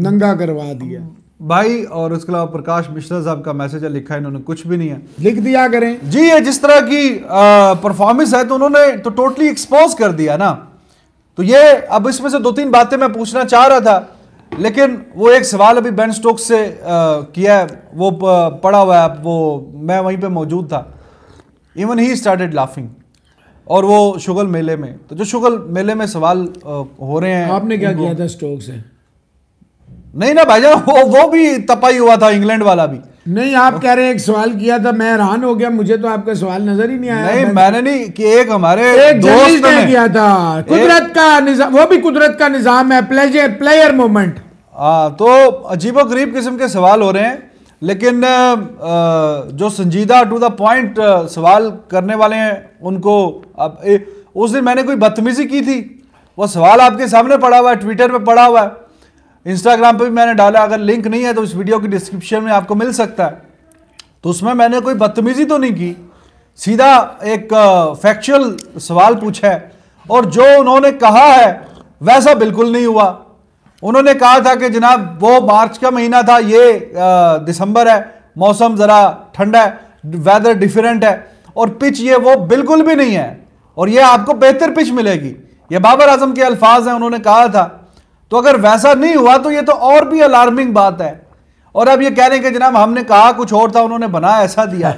नंगा करवा दिया भाई और उसके अलावा प्रकाश मिश्रा साहब का मैसेज है लिखा है इन्होंने कुछ भी नहीं है लिख दिया करें जी ये जिस तरह की परफॉर्मेंस है तो उन्होंने तो टोटली एक्सपोज कर दिया ना तो ये अब इसमें से दो तीन बातें मैं पूछना चाह रहा था लेकिन वो एक सवाल अभी बेन स्टोक्स से आ, किया है वो पड़ा हुआ है वो मैं वहीं पे मौजूद था इवन ही स्टार्टेड लाफिंग और वो शुगल मेले में तो जो शुगल मेले में सवाल हो रहे हैं आपने क्या किया था स्टोक से नहीं ना भाई वो वो भी तपाई हुआ था इंग्लैंड वाला भी नहीं आप कह रहे हैं एक सवाल किया था मैं हैरान हो गया मुझे तो आपका सवाल नजर ही नहीं आया नहीं मैंने नहीं कि एक हमारे एक दोस्त ने किया था कुदरत का निजाम वो भी कुदरत का निजाम है प्लेजर प्लेयर मोमेंट हाँ तो अजीबो गरीब किस्म के सवाल हो रहे हैं लेकिन जो संजीदा टू द पॉइंट सवाल करने वाले हैं उनको अब ए, उस दिन मैंने कोई बदतमीजी की थी वो सवाल आपके सामने पड़ा हुआ है ट्विटर पे पड़ा हुआ है इंस्टाग्राम पे भी मैंने डाला अगर लिंक नहीं है तो इस वीडियो की डिस्क्रिप्शन में आपको मिल सकता है तो उसमें मैंने कोई बदतमीजी तो नहीं की सीधा एक फैक्चुअल सवाल पूछा है और जो उन्होंने कहा है वैसा बिल्कुल नहीं हुआ उन्होंने कहा था कि जनाब वो मार्च का महीना था ये दिसंबर है मौसम ज़रा ठंडा है वेदर डिफरेंट है और पिच ये वो बिल्कुल भी नहीं है और ये आपको बेहतर पिच मिलेगी ये बाबर आजम के अल्फाज हैं उन्होंने कहा था तो अगर वैसा नहीं हुआ तो ये तो और भी अलार्मिंग बात है और अब ये कह रहे हैं कि जनाब हमने कहा कुछ और था उन्होंने बना ऐसा दिया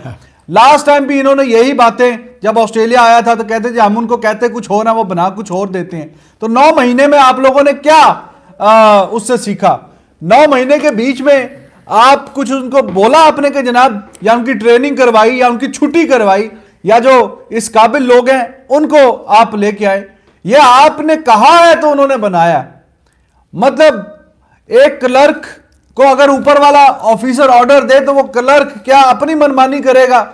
लास्ट टाइम भी इन्होंने यही बातें जब ऑस्ट्रेलिया आया था तो कहते हम उनको कहते कुछ और ना वो बना कुछ और देते हैं तो नौ महीने में आप लोगों ने क्या आ, उससे सीखा नौ महीने के बीच में आप कुछ उनको बोला आपने कि जनाब या उनकी ट्रेनिंग करवाई या उनकी छुट्टी करवाई या जो इस काबिल लोग हैं उनको आप लेके आए ये आपने कहा है तो उन्होंने बनाया मतलब एक क्लर्क को अगर ऊपर वाला ऑफिसर ऑर्डर दे तो वो क्लर्क क्या अपनी मनमानी करेगा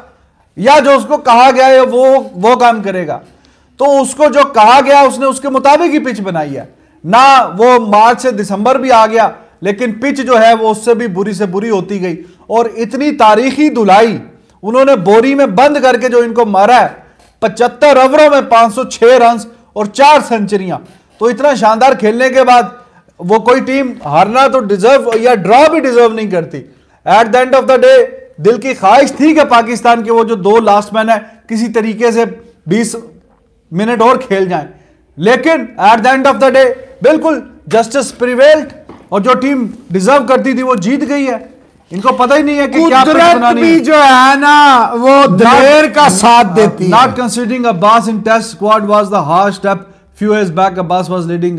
या जो उसको कहा गया है वो वो काम करेगा तो उसको जो कहा गया उसने उसके मुताबिक ही पिच बनाई है ना वो मार्च से दिसंबर भी आ गया लेकिन पिच जो है वो उससे भी बुरी से बुरी होती गई और इतनी तारीखी धुलाई उन्होंने बोरी में बंद करके जो इनको मारा है पचहत्तर ओवरों में 506 रन और चार सेंचुरियां तो इतना शानदार खेलने के बाद वो कोई टीम हारना तो डिजर्व या ड्रॉ भी डिजर्व नहीं करती at the end of the day दिल की ख्वाहिश थी कि पाकिस्तान के वो जो दो लास्ट मैन है किसी तरीके से 20 मिनट और खेल जाएं लेकिन at the end of the day बिल्कुल जस्टिस प्रिवेल्ट और जो टीम डिजर्व करती थी वो जीत गई है इनको पता ही नहीं है कि क्या भी जो है ना वो देर का साथ देती not considering Abbas in test squad was the hard step few is back Abbas was leading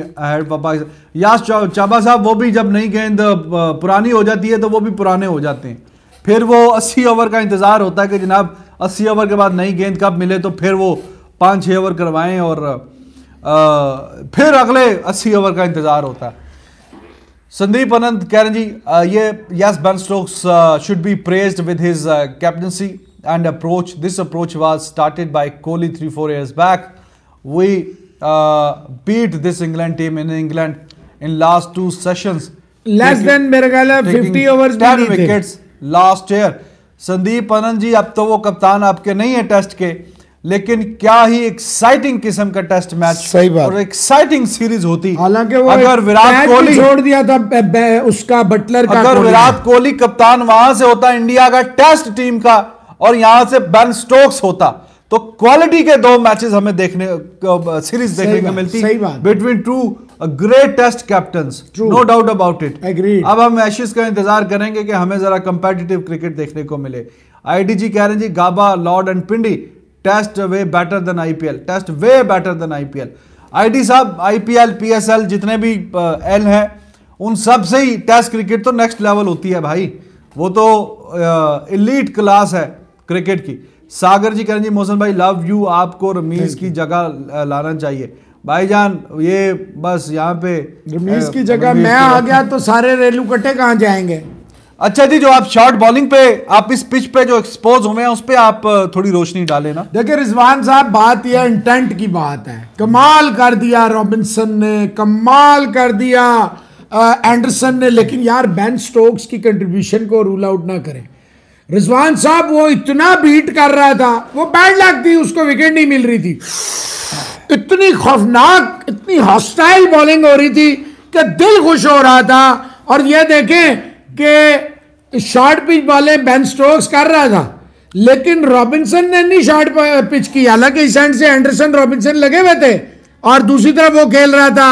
यास चाबा साहब वो भी जब नहीं गए uh, पुरानी हो जाती है तो वो भी पुराने हो जाते हैं फिर वो 80 ओवर का इंतजार होता है कि जनाब 80 ओवर के बाद नई गेंद कब मिले तो फिर वो पाँच छः ओवर करवाएं और uh, फिर अगले अस्सी ओवर का इंतज़ार होता है संदीप अनंत कह रहे जी ये yes Ben Stokes should be praised with his captaincy and approach this approach was started by Kohli three four years back we beat this England team in England in last two sessions less than मेरे ख्याल है 50 overs में wickets last year Sandeep Anant ji अब तो वो कप्तान आपके नहीं है टेस्ट के लेकिन क्या ही एक्साइटिंग किस्म का टेस्ट मैच सही बात और एक्साइटिंग सीरीज होती हालांकि वो अगर विराट कोहली छोड़ दिया था बे, बे, उसका बटलर का अगर विराट कोहली कप्तान वहां से होता इंडिया का टेस्ट टीम का और यहां से बेन स्टोक्स होता तो क्वालिटी के दो मैचेस हमें देखने सीरीज देखने को मिलती between two great test captain no doubt about it agree अब हम एशिज का इंतजार करेंगे कि हमें जरा कंपेटिटिव क्रिकेट देखने को मिले आईडीजी कह रहे हैं जी Gabba Lord and Pindi test way better than IPL test way better than IPL ID sahab IPL PSL जितने भी एल हैं उन सब से ही टेस्ट क्रिकेट तो नेक्स्ट लेवल होती है भाई वो तो इलीट क्लास है क्रिकेट की सागर जी करें जी मोहसन भाई लव यू आपको रमीज की जगह लाना चाहिए भाईजान ये बस यहाँ पे रमीज की जगह मैं आ गया तो सारे रेलू कट्टे कहाँ जाएंगे अच्छा जी जो आप शॉर्ट बॉलिंग पे आप इस पिच पे जो एक्सपोज हुए हैं उस पर आप थोड़ी रोशनी डाले ना देखिए रिजवान साहब बात यह इंटेंट की बात है कमाल कर दिया रॉबिन्सन ने कमाल कर दिया एंडरसन ने लेकिन यार बैन स्टोक्स की कंट्रीब्यूशन को रूल आउट ना करें रिजवान साहब वो इतना बीट कर रहा था वो बैड लग थी उसको विकेट नहीं मिल रही थी इतनी खौफनाक इतनी हॉस्टाइल बॉलिंग हो रही थी कि दिल खुश हो रहा था और ये देखें कि शॉर्ट पिच बॉले बैन स्ट्रोक्स कर रहा था लेकिन रॉबिन्सन ने नहीं शॉर्ट पिच की हालांकि इस एंड से एंडरसन रॉबिन्सन लगे हुए थे और दूसरी तरफ वो खेल रहा था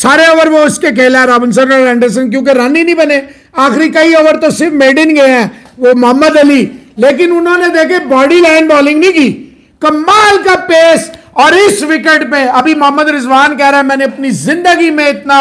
सारे ओवर वो उसके खेला रॉबिन्सन और एंडरसन क्योंकि रन ही नहीं बने आखिरी कई ओवर तो सिर्फ मेडिन गए हैं वो मोहम्मद अली लेकिन उन्होंने देखे बॉडी लाइन बॉलिंग नहीं की कमाल का पेस और इस विकेट पे अभी मोहम्मद रिजवान कह रहा है मैंने अपनी जिंदगी में इतना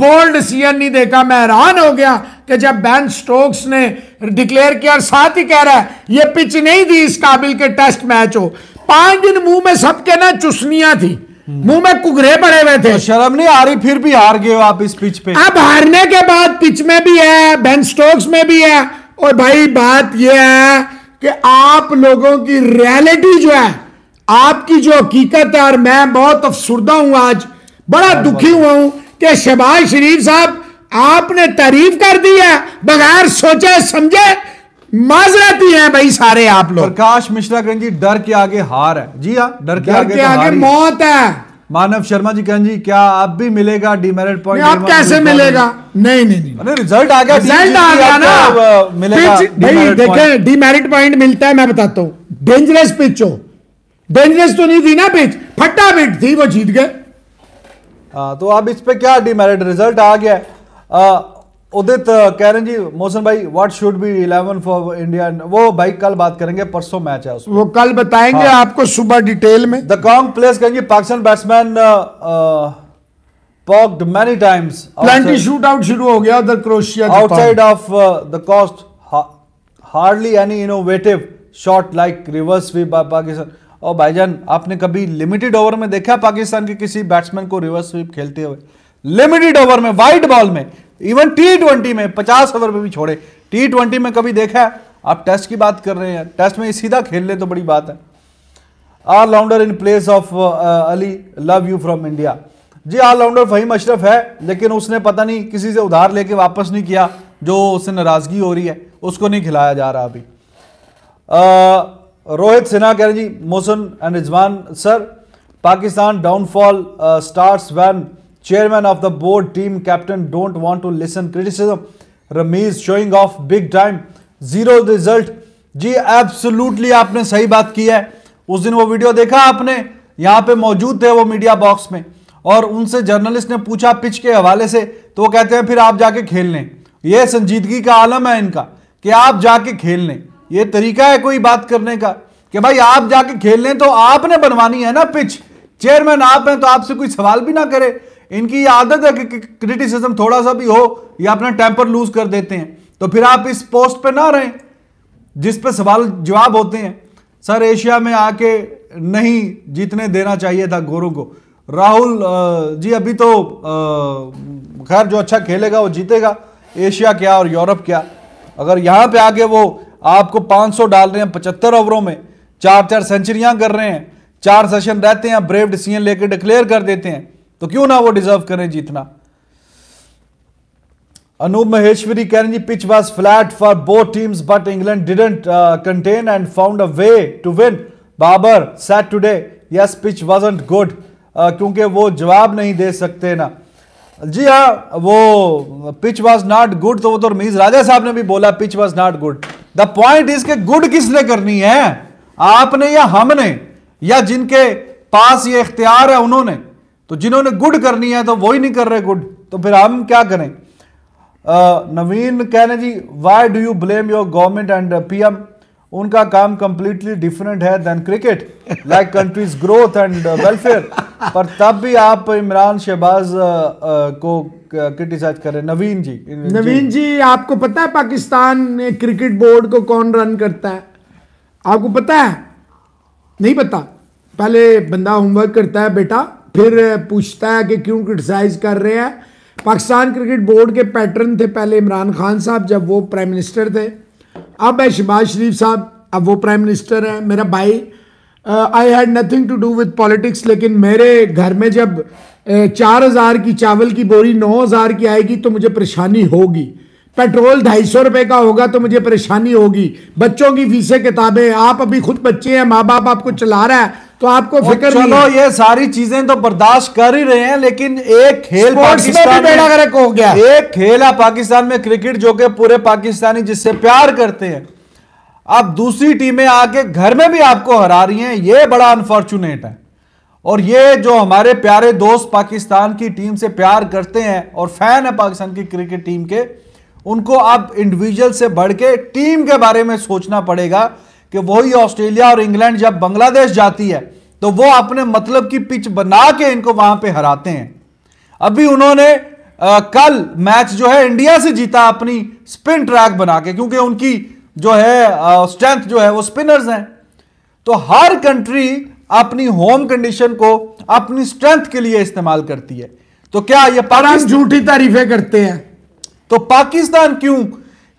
बोल्ड सीएन नहीं देखा मैं हैरान हो गया कि जब बैन स्टोक्स ने डिक्लेयर किया और साथ ही कह रहा है ये पिच नहीं थी इस काबिल के टेस्ट मैच हो पांच दिन मुंह में सबके ना चुस्नियां थी मुंह में कुगरे पड़े हुए थे तो शर्म नहीं आ रही फिर भी हार गए आप इस पिच पे अब हारने के बाद पिच में भी है बैन स्टोक्स में भी है और भाई बात यह है कि आप लोगों की रियलिटी जो है आपकी जो हकीकत है और मैं बहुत अफसरदा हूं आज बड़ा दुखी हुआ हूं कि शहबाज शरीफ साहब आपने तारीफ कर दी है बगैर सोचे समझे माजराती हैं भाई सारे आप लोग प्रकाश मिश्रा कहें जी डर के आगे हार है जी हाँ डर के डर आगे, के तो आगे मौत है मानव शर्मा जी कहें जी क्या अब भी मिलेगा डिमेरिट पॉइंट आप कैसे मिलेगा नहीं नहीं नहीं अरे रिजल्ट आ गया रिजल्ट आ गया ना मिलेगा देखे डिमेरिट पॉइंट मिलता है मैं बताता हूँ डेंजरस पिच हो डेंजरस तो नहीं थी ना पिच फटा पिट थी वो जीत गए आ, हाँ, तो अब इस पे क्या डिमेरिट रिजल्ट आ गया उदित कह रहे जी मोहसन भाई what should be eleven for India वो भाई कल बात करेंगे परसों मैच है उसमें वो कल बताएंगे हाँ। आपको सुबह डिटेल में द कॉन्ग प्लेस करेंगे Pakistan batsman poked many times penalty shoot out शुरू हो गया उधर Croatia outside off the cost hardly any innovative shot like reverse sweep by Pakistan और भाईजान आपने कभी लिमिटेड ओवर में देखा पाकिस्तान के किसी बैट्समैन को रिवर्स स्वीप खेलते हुए लिमिटेड ओवर में वाइड बॉल में इवन टी ट्वेंटी में पचास ओवर में भी छोड़े टी ट्वेंटी में कभी देखा है आप टेस्ट की बात कर रहे हैं टेस्ट में सीधा खेल ले तो बड़ी बात है all rounder in place of Ali love you from India जी ऑल राउंडर फहीम अशरफ है लेकिन उसने पता नहीं किसी से उधार लेके वापस नहीं किया जो उससे नाराजगी हो रही है उसको नहीं खिलाया जा रहा अभी uh, रोहित सिन्हा कह रहे जी Mohsin and Rizwan sir Pakistan downfall starts when chairman of the board team captain don't want to listen criticism Rameez showing off big time zero result जी एब्सोल्युटली आपने सही बात की है उस दिन वो वीडियो देखा आपने यहाँ पे मौजूद थे वो मीडिया बॉक्स में और उनसे जर्नलिस्ट ने पूछा पिच के हवाले से तो वो कहते हैं फिर आप जाके खेल लें यह संजीदगी का आलम है इनका कि आप जाके खेल लें ये तरीका है कोई बात करने का कि भाई आप जाके खेल लें तो आपने बनवानी है ना पिच चेयरमैन आप हैं तो आपसे कोई सवाल भी ना करे इनकी आदत है कि क्रिटिसिज्म थोड़ा सा भी हो या अपना टेम्पर लूज कर देते हैं तो फिर आप इस पोस्ट पे ना रहें जिस पे सवाल जवाब होते हैं सर एशिया में आके नहीं जीतने देना चाहिए था गोरों को राहुल जी अभी तो खैर जो अच्छा खेलेगा वो जीतेगा एशिया क्या और यूरोप क्या अगर यहाँ पे आके वो आपको 500 डाल रहे हैं पचहत्तर ओवरों में चार चार सेंचुरियाँ कर रहे हैं चार सेशन रहते हैं ब्रेव डिसीजन लेकर डिक्लेयर कर देते हैं तो क्यों ना वो डिजर्व करें जीतना अनूप महेश्वरी कह रहे जी pitch was flat for both teams but England didn't contain and found a way to win Babar set today yes pitch was good क्योंकि वो जवाब नहीं दे सकते ना जी हाँ वो पिच वॉज नॉट गुड तो वो तो रमीज राजा साहब ने भी बोला pitch was not good the point is के गुड किसने करनी है आपने या हमने या जिनके पास ये इख्तियार है उन्होंने तो जिन्होंने गुड करनी है तो वो ही नहीं कर रहे गुड तो फिर हम क्या करें नवीन कह रहे जी why do you blame your government and PM उनका काम कंप्लीटली डिफरेंट है than cricket like country's growth and welfare पर तब भी आप इमरान शहबाज को क्रिटिसाइज करें नवीन जी नवीन जी, जी आपको पता है पाकिस्तान क्रिकेट बोर्ड को कौन रन करता है आपको पता है नहीं पता पहले बंदा होमवर्क करता है बेटा फिर पूछता है कि क्यों क्रिटिसाइज़ कर रहे हैं पाकिस्तान क्रिकेट बोर्ड के पैटर्न थे पहले इमरान खान साहब जब वो प्राइम मिनिस्टर थे अब है शहबाज शरीफ साहब अब वो प्राइम मिनिस्टर हैं मेरा भाई I had nothing to do with politics लेकिन मेरे घर में जब uh, चार हज़ार की चावल की बोरी नौ हज़ार की आएगी तो मुझे परेशानी होगी पेट्रोल ढाई सौ रुपये का होगा तो मुझे परेशानी होगी बच्चों की फीसें किताबें आप अभी खुद बच्चे हैं माँ बाप आपको चला रहा है तो आपको फिक्र चलो ये सारी चीजें तो बर्दाश्त कर ही रहे हैं लेकिन एक खेल पाकिस्तान में हो गया एक खेल है पाकिस्तान में क्रिकेट जो के पूरे पाकिस्तानी जिससे प्यार करते हैं अब दूसरी टीमें आके घर में भी आपको हरा रही हैं ये बड़ा अनफॉर्चुनेट है और ये जो हमारे प्यारे दोस्त पाकिस्तान की टीम से प्यार करते हैं और फैन है पाकिस्तान की क्रिकेट टीम के उनको अब इंडिविजुअल से बढ़ के टीम के बारे में सोचना पड़ेगा कि वही ऑस्ट्रेलिया और इंग्लैंड जब बांग्लादेश जाती है तो वो अपने मतलब की पिच बना के इनको वहां पे हराते हैं अभी उन्होंने आ, कल मैच जो है इंडिया से जीता अपनी स्पिन ट्रैक बना के क्योंकि उनकी जो है स्ट्रेंथ जो है वो स्पिनर्स हैं तो हर कंट्री अपनी होम कंडीशन को अपनी स्ट्रेंथ के लिए इस्तेमाल करती है तो क्या ये पाकिस्तान झूठी तारीफें करते हैं तो पाकिस्तान क्यों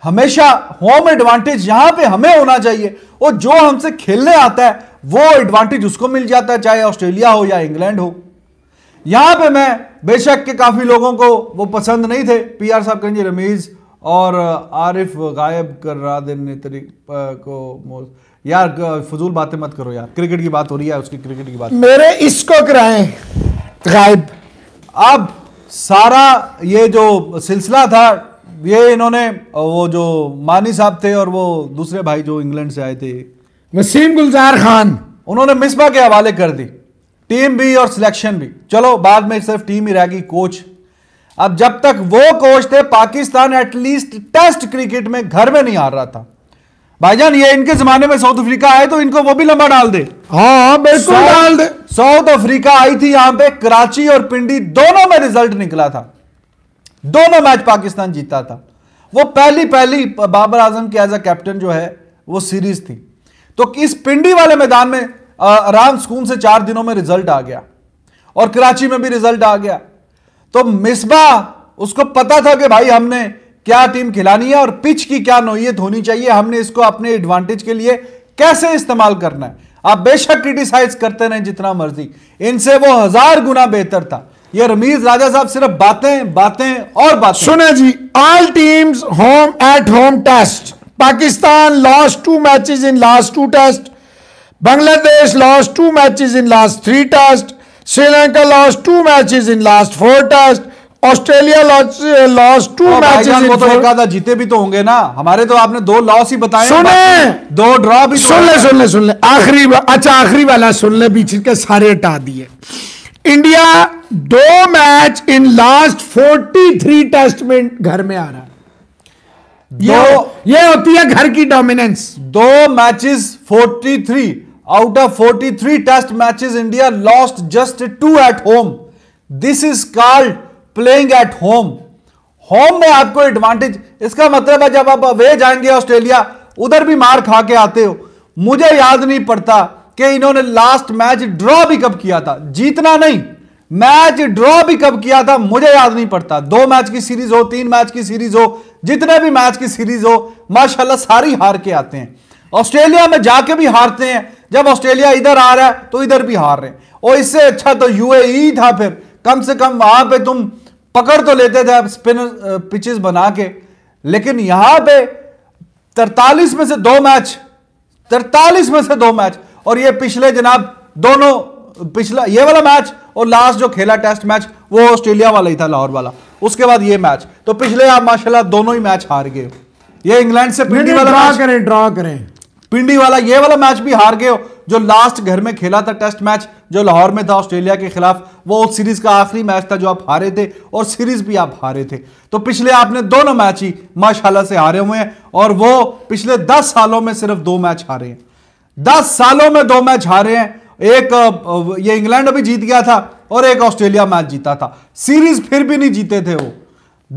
हमेशा होम एडवांटेज यहां पे हमें होना चाहिए और जो हमसे खेलने आता है वो एडवांटेज उसको मिल जाता है चाहे ऑस्ट्रेलिया हो या इंग्लैंड हो यहां पे मैं बेशक के काफी लोगों को वो पसंद नहीं थे पीआर साहब कहेंगे रमीज और आरिफ गायब कर रहा दिन को यार फजूल बातें मत करो यार क्रिकेट की बात हो रही है उसकी क्रिकेट की बात मेरे इसको कराए गायब अब सारा ये जो सिलसिला था ये इन्होंने वो जो मानी साहब थे और वो दूसरे भाई जो इंग्लैंड से आए थे वसीम गुलजार खान उन्होंने मिसबा के हवाले कर दी टीम भी और सिलेक्शन भी चलो बाद में सिर्फ टीम ही रहेगी कोच अब जब तक वो कोच थे पाकिस्तान एटलीस्ट टेस्ट क्रिकेट में घर में नहीं आ रहा था भाईजान ये इनके जमाने में साउथ अफ्रीका आए तो इनको वो भी लंबा डाल दे हाँ बिल्कुल डाल दे साउथ अफ्रीका आई थी यहां पे कराची और पिंडी दोनों में रिजल्ट निकला था दोनों मैच पाकिस्तान जीता था वो पहली पहली बाबर आजम की एज अ कैप्टन जो है वो सीरीज थी तो इस पिंडी वाले मैदान में आराम सुकून से चार दिनों में रिजल्ट आ गया और कराची में भी रिजल्ट आ गया तो मिसबा उसको पता था कि भाई हमने क्या टीम खिलानी है और पिच की क्या नोयत होनी चाहिए हमने इसको अपने एडवांटेज के लिए कैसे इस्तेमाल करना है आप बेशक क्रिटिसाइज करते रहे जितना मर्जी इनसे वो हजार गुना बेहतर था ये रमीज राजा साहब सिर्फ बातें बातें और बातें सुने जी all teams home at home test Pakistan lost two matches in last two test Bangladesh lost two matches in last three test Sri Lanka lost two matches in last four test Australia lost two matches in तो था जीते भी तो होंगे ना हमारे तो आपने दो लॉस ही बताए सुने दो ड्रॉ भी तो सुन ले सुन ले सुन ले आखिरी अच्छा आखिरी वाला सुन ले बीच के सारे हटा दिए इंडिया दो मैच इन लास्ट 43 टेस्ट में घर में आ रहा है दो ये होती है घर की डोमिनेंस दो matches 43 out of 43 test matches India lost just two at home this is called playing at home home में आपको एडवांटेज इसका मतलब है जब आप अवे जाएंगे ऑस्ट्रेलिया उधर भी मार खा के आते हो मुझे याद नहीं पड़ता कि इन्होंने लास्ट मैच ड्रॉ भी कब किया था जीतना नहीं मैच ड्रॉ भी कब किया था मुझे याद नहीं पड़ता दो मैच की सीरीज हो तीन मैच की सीरीज हो जितने भी मैच की सीरीज हो माशाल्लाह सारी हार के आते हैं ऑस्ट्रेलिया में जाके भी हारते हैं जब ऑस्ट्रेलिया इधर आ रहा है तो इधर भी हार रहे हैं और इससे अच्छा तो यूएई था फिर कम से कम वहां पे तुम पकड़ तो लेते थे स्पिन पिचेस बना के लेकिन यहां पे तरतालीस में से दो मैच तरतालीस में से दो मैच और ये पिछले जनाब दोनों पिछला ये वाला मैच और लास्ट जो खेला टेस्ट मैच वो ऑस्ट्रेलिया वाला ही था लाहौर वाला उसके बाद ये मैच तो पिछले आप माशाल्लाह दोनों ही मैच हार गए ये इंग्लैंड से पिंडी वाला ड्रा करें ड्रा करें पिंडी वाला ये वाला मैच भी हार गए जो लास्ट घर में खेला था टेस्ट मैच जो लाहौर में था ऑस्ट्रेलिया के खिलाफ वो उस सीरीज का आखिरी मैच था जो आप हारे थे और सीरीज भी आप हारे थे तो पिछले आपने दोनों मैच ही माशाला से हारे हुए हैं और वो पिछले दस सालों में सिर्फ दो मैच हारे हैं दस सालों में दो मैच हारे हैं एक ये इंग्लैंड अभी जीत गया था और एक ऑस्ट्रेलिया मैच जीता था सीरीज फिर भी नहीं जीते थे वो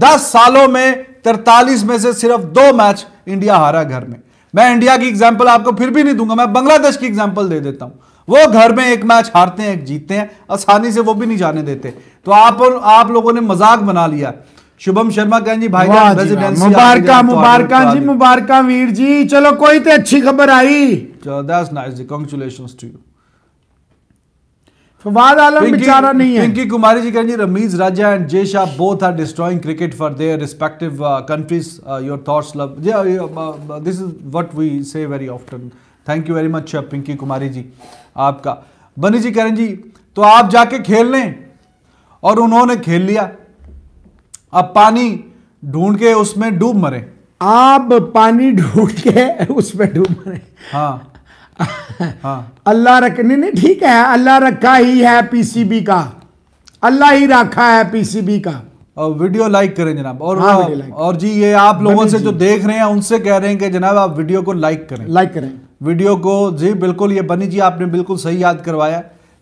दस सालों में तिरतालीस में से सिर्फ दो मैच इंडिया हारा घर में मैं इंडिया की एग्जाम्पल आपको फिर भी नहीं दूंगा मैं बांग्लादेश की एग्जाम्पल दे देता हूं वो घर में एक मैच हारते हैं एक जीतते हैं आसानी से वो भी नहीं जाने देते तो आप आप लोगों ने मजाक बना लिया शुभम शर्मा कहें जी भाई मुबारक मुबारक जी मुबारक तो वीर जी चलो कोई तो अच्छी खबर आई चलो दैट्स नाइस जी congratulations to you Fawad Alam बेचारा नहीं है पिंकी कुमारी जी कह रही Rameez Raja and Jay Shah both are destroying cricket for their respective countries your thoughts love this is what we say very often thank you very much Pinki Kumari ji आपका बनी जी कह करण जी तो आप जाके खेल लें और उन्होंने खेल लिया अब पानी ढूंढ के उसमें डूब मरे आप पानी ढूंढ के उसमें डूब मरे हाँ हाँ। अल्लाह रख नहीं नहीं ठीक है अल्लाह रखा ही है पीसीबी का अल्लाह ही रखा है पीसीबी का और वीडियो लाइक करें जनाब और हाँ, और जी ये आप लोगों से जो देख रहे हैं उनसे कह रहे हैं कि जनाब आप वीडियो को लाइक करें लाइक करें वीडियो को जी बिल्कुल ये बनी जी आपने बिल्कुल सही याद करवाया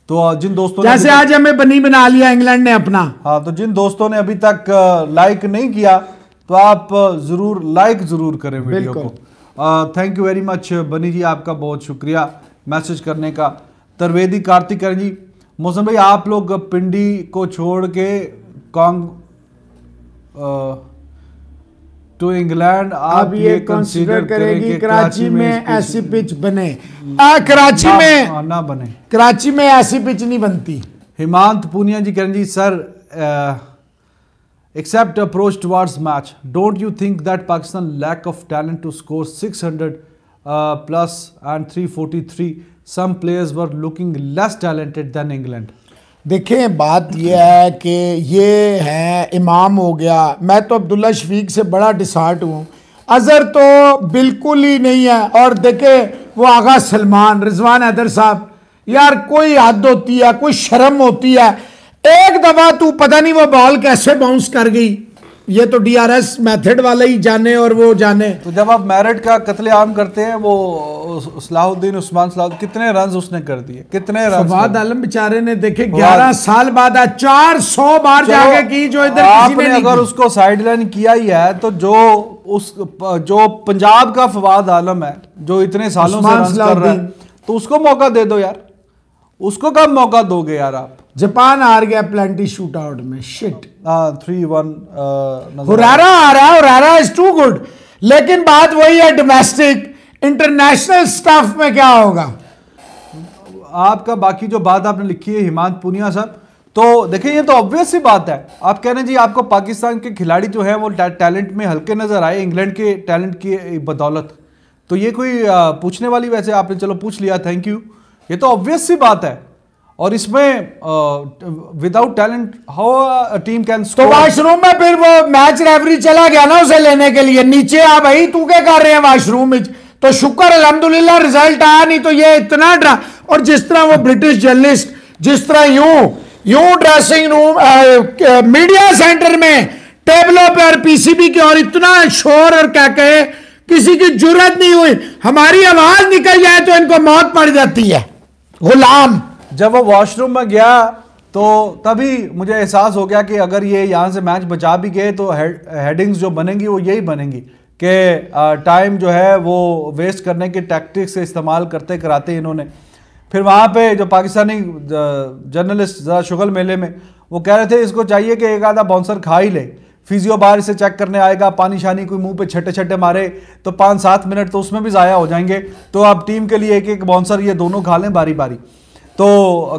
तो जिन दोस्तों जैसे आज हमें बनी बना लिया इंग्लैंड ने अपना हाँ तो जिन दोस्तों ने अभी तक लाइक नहीं किया तो आप जरूर लाइक जरूर करें वीडियो को थैंक यू वेरी मच बनी जी आपका बहुत शुक्रिया मैसेज करने का त्रिवेदी कार्तिकरण जी मौसम भाई आप लोग पिंडी को छोड़ के कांग टू uh, इंग्लैंड आप ये कंसीडर करेंगे कराची में ऐसी पिच बने hmm. आ, कराची ना, में ना, हाँ, ना बने कराची में ऐसी पिच नहीं बनती हिमांत पुनिया जी करण जी सर आ, uh, Except approach towards match, don't you think that Pakistan lack of talent to score 600 uh, plus and 343, some players were looking less talented than England? देखें बात यह है कि ये हैं इमाम हो गया मैं तो अब्दुल्ला शफीक से बड़ा डिसार्ट हूँ अज़र तो बिल्कुल ही नहीं है और देखे वो आगा सलमान रिजवान हैदर साहब यार कोई हद होती है कोई शर्म होती है एक दफा तू पता नहीं वो बॉल कैसे बाउंस कर गई ये तो डीआरएस मेथड वाले ही जाने और वो जाने तो जब आप मेरिट का कत्ले आम करते हैं वो सलाहुद्दीन उस्मान सलाह कितने रन उसने कर दिए कितने रन फवाद आलम बेचारे ने देखे 11 साल बाद आज चार सौ बार जाके की जो इधर आपने अगर उसको साइड लाइन किया ही है तो जो उस जो पंजाब का फवाद आलम है जो इतने सालों से रन कर रहा है तो उसको मौका दे दो यार उसको कब मौका दोगे यार आप जापान हार गया प्लेंटी आउट में शिट थ्री वन हुरारा आ रहा हुरारा इज टू गुड लेकिन बात वही है डोमेस्टिक इंटरनेशनल स्टाफ में क्या होगा आपका बाकी जो बात आपने लिखी है हिमांत पुनिया साहब तो देखिए ये तो ऑब्वियस ही बात है आप कह रहे हैं जी आपको पाकिस्तान के खिलाड़ी जो है वो टैलेंट में हल्के नजर आए इंग्लैंड के टैलेंट की बदौलत तो ये कोई पूछने वाली वैसे आपने चलो पूछ लिया थैंक यू ये तो ऑब्वियस सी बात है और इसमें without talent how team can तो वॉशरूम में फिर वो मैच रेफरी चला गया ना उसे लेने के लिए नीचे आ भाई तू क्या कर रहे हैं वॉशरूम में तो शुक्र अलहमदुल्ला रिजल्ट आया नहीं तो ये इतना ड्रा और जिस तरह वो ब्रिटिश जर्नलिस्ट जिस तरह यूं यूं ड्रेसिंग रूम मीडिया सेंटर में टेबलों पर पीसीबी की और इतना शोर और क्या कहे किसी की जरूरत नहीं हुई हमारी आवाज निकल जाए तो इनको मौत पड़ जाती है गुलाम जब वो वॉशरूम में गया तो तभी मुझे एहसास हो गया कि अगर ये यहाँ से मैच बचा भी गए तो हेडिंग्स जो बनेंगी वो यही बनेंगी कि टाइम जो है वो वेस्ट करने के टैक्टिक्स से इस्तेमाल करते कराते इन्होंने फिर वहाँ पे जो पाकिस्तानी जर्नलिस्ट ज़रा शुगल मेले में वो कह रहे थे इसको चाहिए कि एक आधा बाउंसर खा ही ले फिजियो बाहर से चेक करने आएगा पानी शानी कोई मुंह पे छटे छटे मारे तो पाँच सात मिनट तो उसमें भी ज़ाया हो जाएंगे तो आप टीम के लिए एक एक बाउंसर ये दोनों खा लें बारी बारी तो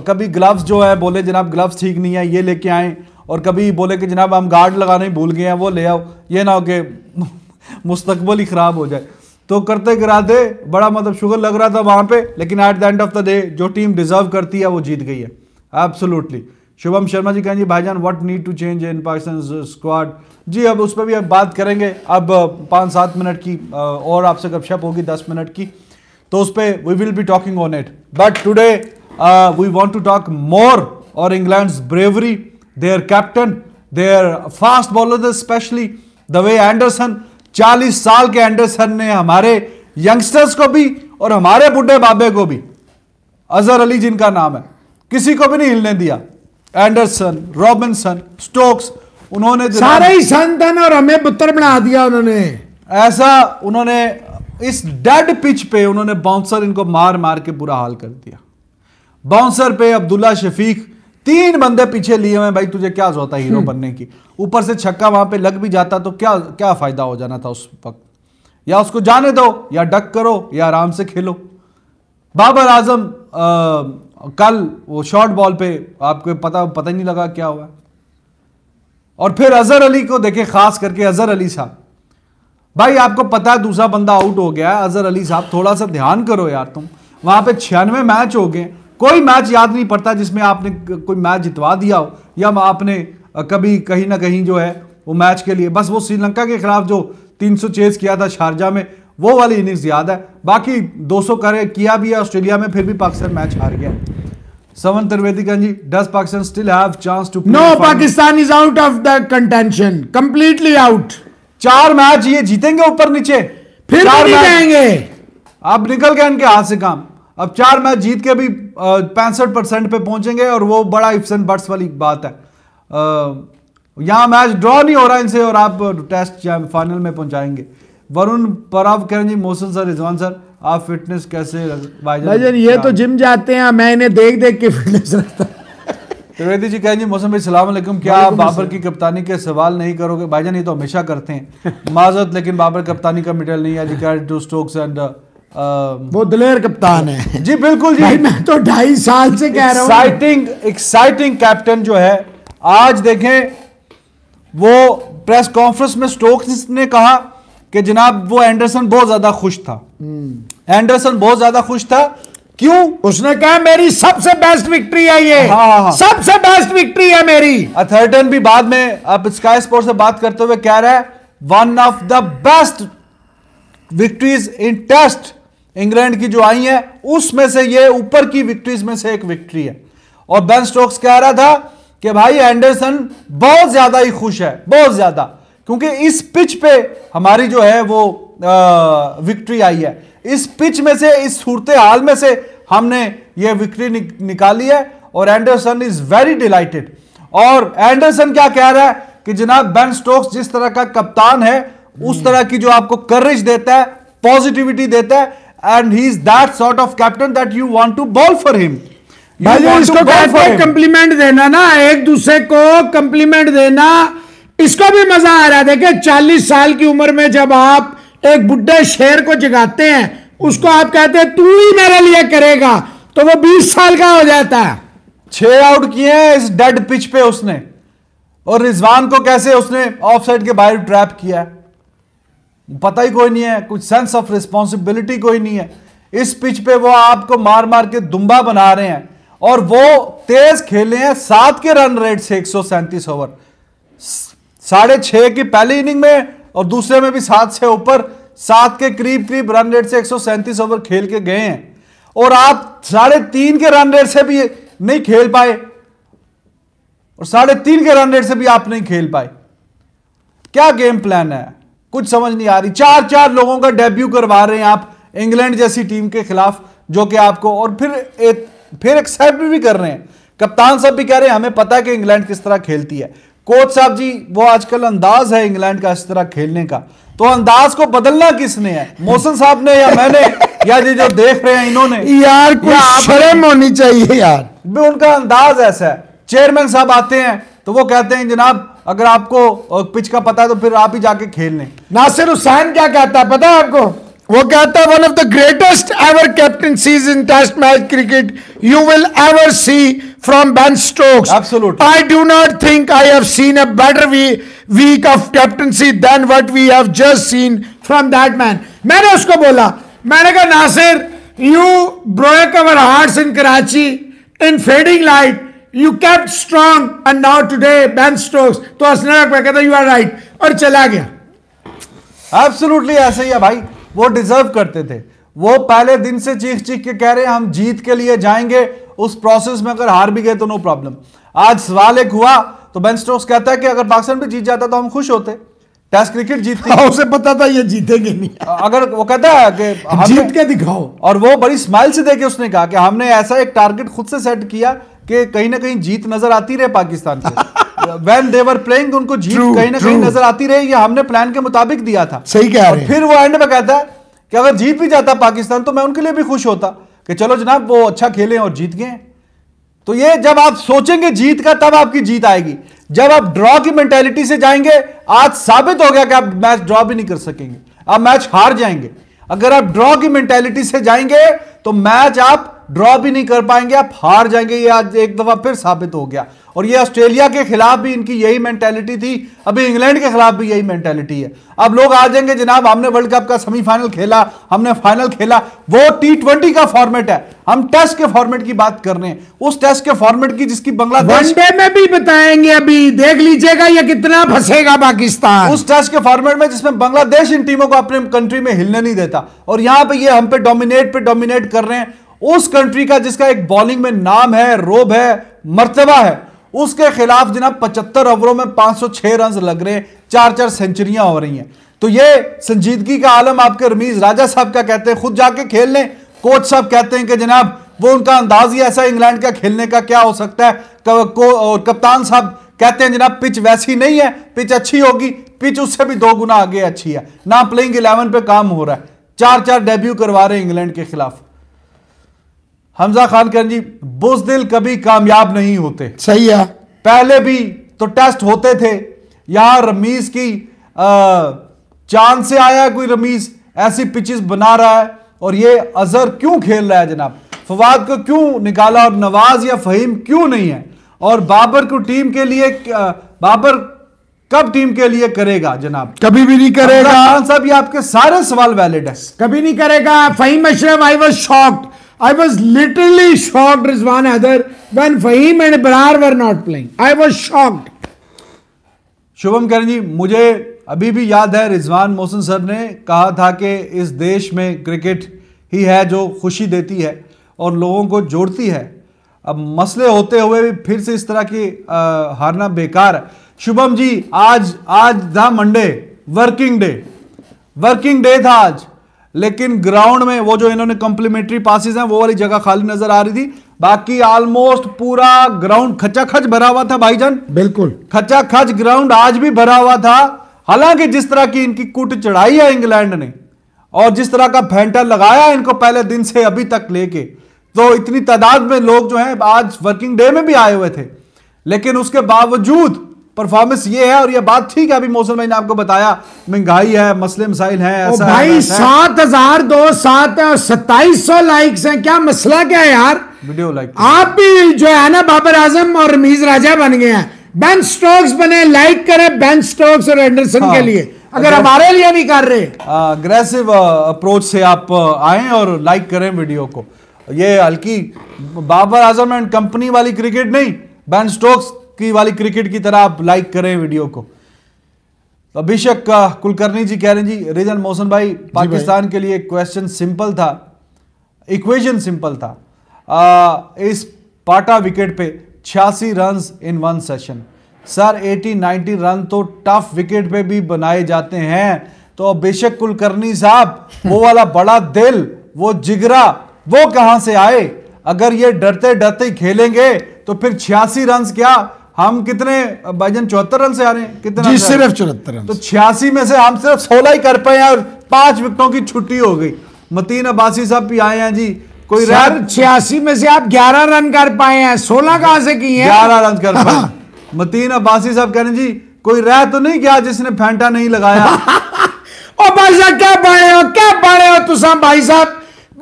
कभी ग्लव्स जो है बोले जनाब ग्लव्स ठीक नहीं है ये लेके आएँ और कभी बोले कि जनाब हम गार्ड लगाने ही भूल गए हैं वो ले आओ ये ना हो कि मुस्तबल ही ख़राब हो जाए तो करते कराते बड़ा मतलब शुगर लग रहा था वहाँ पे लेकिन at the end of the day जो टीम डिज़र्व करती है वो जीत गई है एब्सोल्युटली शुभम शर्मा जी कहेंगे भाईजान what need to change in Pakistan squad जी अब उस पर भी अब बात करेंगे अब uh, पाँच सात मिनट की uh, और आपसे गपशप होगी दस मिनट की तो उस पर we will be talking on it but today we want to talk more और England bravery their captain their fast bowler specially the way Anderson चालीस साल के एंडरसन ने हमारे यंगस्टर्स को भी और हमारे बुढ़े बाबे को भी अजहर अली जिनका नाम है किसी को भी नहीं हिलने दिया एंडरसन रॉबिनसन स्टोक्स उन्होंने सारे ही संत हैं और हमें पुत्र बना दिया उन्होंने ऐसा उन्होंने इस डेड पिच पे उन्होंने बाउंसर इनको मार मार के बुरा हाल कर दिया बाउंसर पे अब्दुल्ला शफीक तीन बंदे पीछे लिए हुए भाई तुझे क्या होता हीरो हम्म। बनने की ऊपर से छक्का वहां पे लग भी जाता तो क्या क्या फायदा हो जाना था उस वक्त या उसको जाने दो या डक करो या आराम से खेलो बाबर आजम कल वो शॉर्ट बॉल पे आपको पता पता ही नहीं लगा क्या हुआ और फिर अजहर अली को देखे खास करके अजहर अली साहब भाई आपको पता है दूसरा बंदा आउट हो गया है अजहर अली साहब थोड़ा सा ध्यान करो यार तुम वहां पे छियानवे मैच हो गए कोई मैच याद नहीं पड़ता जिसमें आपने कोई मैच जितवा दिया हो या आपने कभी कहीं ना कहीं जो है वो मैच के लिए बस वो श्रीलंका के खिलाफ जो तीन सौ चेस किया था शारजा में वो वाली इनिंग्स याद है बाकी 200 करे किया भी है ऑस्ट्रेलिया में फिर भी पाकिस्तान मैच हार गया Sawan Trivedi ji does Pakistan still have chance to no Pakistan is out of the contention completely out चार मैच ये जीतेंगे ऊपर नीचे फिर जाएंगे अब निकल गए इनके हाथ से काम अब चार मैच जीत के भी पैंसठ परसेंट पे पहुंचेंगे और वो बड़ा इफ्स एंड बट्स वाली बात है यहां मैच ड्रॉ नहीं हो रहा इनसे और आप टेस्ट फाइनल में पहुंचाएंगे वरुण पराव कह रहे हैं मोहसिन सर रिजवान सर आप फिटनेस कैसे भाई भाईजान ये तो जिम जाते हैं मैं इन्हें देख देख के फिटनेस रखता त्रिवेदी जी कह जी मौसम भाई सलाम सलामकुम क्या आप बाबर की कप्तानी के सवाल नहीं करोगे भाई जान ये तो हमेशा करते हैं माजत लेकिन बाबर कप्तानी का मेडल नहीं है रिकॉर्ड टू स्ट्रोक्स एंड वो दलेर कप्तान है जी बिल्कुल जी भाई मैं तो ढाई साल से कह रहा हूँ एक्साइटिंग एक्साइटिंग कैप्टन जो है आज देखें वो प्रेस कॉन्फ्रेंस में स्टोक्स ने कहा कि जनाब वो एंडरसन बहुत ज्यादा खुश था हम्म। एंडरसन बहुत ज्यादा खुश था क्यों उसने कहा मेरी सबसे बेस्ट विक्ट्री है ये हाँ, हाँ।, हाँ। सबसे बेस्ट विक्ट्री है मेरी अथर्टन अच्छा, भी बाद में अब स्काई स्पोर्ट से बात करते हुए कह रहा है one of the best victories in test England की जो आई है उसमें से ये ऊपर की विक्ट्रीज में से एक विक्ट्री है और बेन स्टोक्स कह रहा था कि भाई एंडरसन बहुत ज्यादा ही खुश है बहुत ज्यादा क्योंकि इस पिच पे हमारी जो है वो आ, विक्ट्री आई है इस पिच में से इस सूरत हाल में से हमने ये विक्ट्री निक, निकाली है और एंडरसन इज वेरी डिलाइटेड और एंडरसन क्या कह रहा है कि जनाब बेन स्टोक्स जिस तरह का कप्तान है उस हम्म। तरह की जो आपको करेज देता है पॉजिटिविटी देता है and he is that sort of captain that you want to bowl for him भाई इसको कंप्लीमेंट देना ना एक दूसरे को कंप्लीमेंट देना इसको भी मजा आ रहा था कि चालीस साल की उम्र में जब आप एक बुढ़े शेर को जगाते हैं उसको आप कहते हैं तू ही मेरे लिए करेगा तो वो बीस साल का हो जाता है छह आउट किए हैं इस डेड पिच पे उसने और रिजवान को कैसे उसने ऑफ साइड के बाहर ट्रैप किया पता ही कोई नहीं है कुछ सेंस ऑफ रिस्पॉन्सिबिलिटी कोई नहीं है इस पिच पे वो आपको मार मार के दुम्बा बना रहे हैं और वो तेज खेले हैं सात के रन रेट से एक ओवर साढ़े छ की पहली इनिंग में और दूसरे में भी सात से ऊपर सात के करीब करीब रन रेट से एक ओवर खेल के गए हैं और आप साढ़े तीन के रन रेट से भी नहीं खेल पाए और साढ़े तीन के रन रेट से भी आप नहीं खेल पाए क्या गेम प्लान है कुछ समझ नहीं आ रही चार चार लोगों का डेब्यू करवा रहे हैं आप इंग्लैंड जैसी टीम के खिलाफ जो कि आपको और फिर एक फिर एक्सेप्ट भी कर रहे हैं कप्तान साहब भी कह रहे हैं हमें पता है कि इंग्लैंड किस तरह खेलती है कोच साहब जी वो आजकल अंदाज है इंग्लैंड का इस तरह खेलने का तो अंदाज को बदलना किसने है मोशन साहब ने या मैंने या जी जो देख रहे हैं इन्होंने यार शर्म होनी चाहिए यार भी उनका अंदाज ऐसा है चेयरमैन साहब आते हैं तो वो कहते हैं जनाब अगर आपको पिच का पता है तो फिर आप ही जाके खेल लें नासिर हुसैन क्या कहता है पता है आपको वो कहता है one of the greatest ever captaincies in test match cricket you will ever see from Ben Stokes I do not think I have seen a better week of captaincy than what we have just seen from that man मैंने उसको बोला मैंने कहा Nasir you broke our heart in Karachi in fading light you cap strong and now today Ben Stokes तो हंसने कहता you are right और चला गया एब्सोलूटली ऐसे ही है भाई वो डिजर्व करते थे वो पहले दिन से चीख चीख के कह रहे हैं हम जीत के लिए जाएंगे उस प्रोसेस में अगर हार भी गए तो नो प्रॉब्लम आज सवाल एक हुआ तो बेन स्टोक्स कहता है कि अगर पाकिस्तान भी जीत जाता तो हम खुश होते टेस्ट क्रिकेट जीतती हाँ, उसे पता था ये जीतेंगे नहीं अगर वो कहता है कि जीत के दिखाओ और वो बड़ी स्माइल से देखे उसने कहा कि हमने ऐसा एक टारगेट खुद से सेट किया कि कहीं ना कहीं जीत नजर आती रहे पाकिस्तान से व्हेन दे वर प्लेइंग उनको जीत कहीं ना कहीं नजर आती रही ये हमने प्लान के मुताबिक दिया था सही कह रहे हैं फिर वो एंड में कहता है कि अगर जीत भी जाता पाकिस्तान तो मैं उनके लिए भी खुश होता कि चलो जनाब वो अच्छा खेले और जीत गए तो ये जब आप सोचेंगे जीत का तब आपकी जीत आएगी जब आप ड्रॉ की मेंटेलिटी से जाएंगे आज साबित हो गया कि आप मैच ड्रॉ भी नहीं कर सकेंगे आप मैच हार जाएंगे अगर आप ड्रॉ की मेंटेलिटी से जाएंगे तो मैच आप ड्रॉ भी नहीं कर पाएंगे आप हार जाएंगे ये आज एक दफा फिर साबित हो गया और ये ऑस्ट्रेलिया के खिलाफ भी इनकी यही मेंटेलिटी थी अभी इंग्लैंड के खिलाफ भी यही मेंटेलिटी है अब लोग आ जाएंगे जनाब हमने वर्ल्ड कप का सेमीफाइनल खेला हमने फाइनल खेला वो टी का फॉर्मेट है हम टेस्ट के फॉर्मेट की बात कर रहे हैं उस टेस्ट के फॉर्मेट की जिसकी बांग्लादेश वनडे में भी बताएंगे अभी देख लीजिएगा ये कितना फंसेगा पाकिस्तान उस टेस्ट के फॉर्मेट में जिसमें बांग्लादेश इन टीमों को अपने कंट्री में हिलने नहीं देता और यहां पर यह हम पे डोमिनेट पे डोमिनेट कर रहे हैं उस कंट्री का जिसका एक बॉलिंग में नाम है रोब है मर्तबा है उसके खिलाफ जिना पचहत्तर ओवरों में 506 रन लग रहे हैं चार चार सेंचुरियां हो रही हैं तो ये संजीदगी का आलम आपके रमीज राजा साहब का कहते हैं खुद जाके खेल लें कोच साहब कहते हैं कि जनाब वो उनका अंदाज ही ऐसा इंग्लैंड का खेलने का क्या हो सकता है को, और कप्तान साहब कहते हैं जनाब पिच वैसी नहीं है पिच अच्छी होगी पिच उससे भी दो गुना आगे अच्छी है ना प्लेइंग इलेवन पे काम हो रहा है चार चार डेब्यू करवा रहे हैं इंग्लैंड के खिलाफ हमजा खान जी बुजदिल कभी कामयाब नहीं होते सही है पहले भी तो टेस्ट होते थे यहां रमीज की चांद से आया है कोई रमीज ऐसी पिचेस बना रहा है और ये अजहर क्यों खेल रहा है जनाब फवाद को क्यों निकाला और नवाज या फहीम क्यों नहीं है और बाबर को टीम के लिए बाबर कब टीम के लिए करेगा जनाब कभी भी नहीं करेगा साहब ये आपके सारे सवाल वैलिड है कभी नहीं करेगा Fahim Ashraf I was shocked I was literally shocked, Rizwan Adar, when Fahim and Brar were not playing. I was shocked. Shubham Karan ji मुझे अभी भी याद है रिजवान मोहसिन सर ने कहा था कि इस देश में क्रिकेट ही है जो खुशी देती है और लोगों को जोड़ती है अब मसले होते हुए भी फिर से इस तरह की आ, हारना बेकार है शुभम जी आज आज था Monday working day working day था आज लेकिन ग्राउंड में वो जो इन्होंने कॉम्प्लीमेंट्री पासिस हैं वो वाली जगह खाली नजर आ रही थी बाकी ऑलमोस्ट पूरा ग्राउंड खचाखच भरा हुआ था भाईजान बिल्कुल खचाखच ग्राउंड आज भी भरा हुआ था हालांकि जिस तरह की इनकी कुट चढ़ाई है इंग्लैंड ने और जिस तरह का फेंटर लगाया इनको पहले दिन से अभी तक लेके तो इतनी तादाद में लोग जो है आज वर्किंग डे में भी आए हुए थे लेकिन उसके बावजूद परफॉर्मेंस ये है और ये बात ठीक है अभी मौसम भाई ने आपको बताया महंगाई है मसले मसाइल है ऐसा भाई सात हजार दो सात है और सत्ताईस सौ लाइक्स हैं क्या मसला क्या है यार वीडियो लाइक आप भी जो है ना बाबर आजम और रमीज राजा बन गए हैं बेन स्टोक्स बने लाइक करें बेन स्टोक्स और एंडरसन हाँ, के लिए अगर हमारे लिए नहीं कर रहे अग्रेसिव अप्रोच से आप आए और लाइक करें वीडियो को ये हल्की बाबर आजम एंड कंपनी वाली क्रिकेट नहीं बेन स्टोक्स की वाली क्रिकेट की तरह आप लाइक करें वीडियो को अभिषेक तो कुलकर्णी जी कह रहे हैं जी रिजन मोहसन भाई पाकिस्तान भाई। के लिए क्वेश्चन सिंपल था इक्वेशन सिंपल था आ, इस पाटा विकेट पे छियासी run in one session sir 80 90 run तो टफ विकेट पे भी बनाए जाते हैं तो अभिषेक कुलकर्णी साहब वो वाला बड़ा दिल वो जिगरा वो कहां से आए अगर ये डरते डरते खेलेंगे तो फिर छियासी रन क्या हम कितने भाईजन चौहत्तर रन से आ रहे हैं कितने जी सिर्फ चौहत्तर रन तो छियासी में से हम सिर्फ सोलह ही कर पाए और पांच विकेटों की छुट्टी हो गई मतीन अब्बासी साहब भी आए हैं जी कोई रन छियासी में से आप ग्यारह रन कर पाए हैं सोलह कहां से किए हैं ग्यारह रन कर पाए हाँ। मतीन अब्बासी साहब कह रहे जी कोई रह तो नहीं गया जिसने फेंटा नहीं लगाया ओ भाई साहब क्या पाए हो क्या पढ़े हो तुसा भाई साहब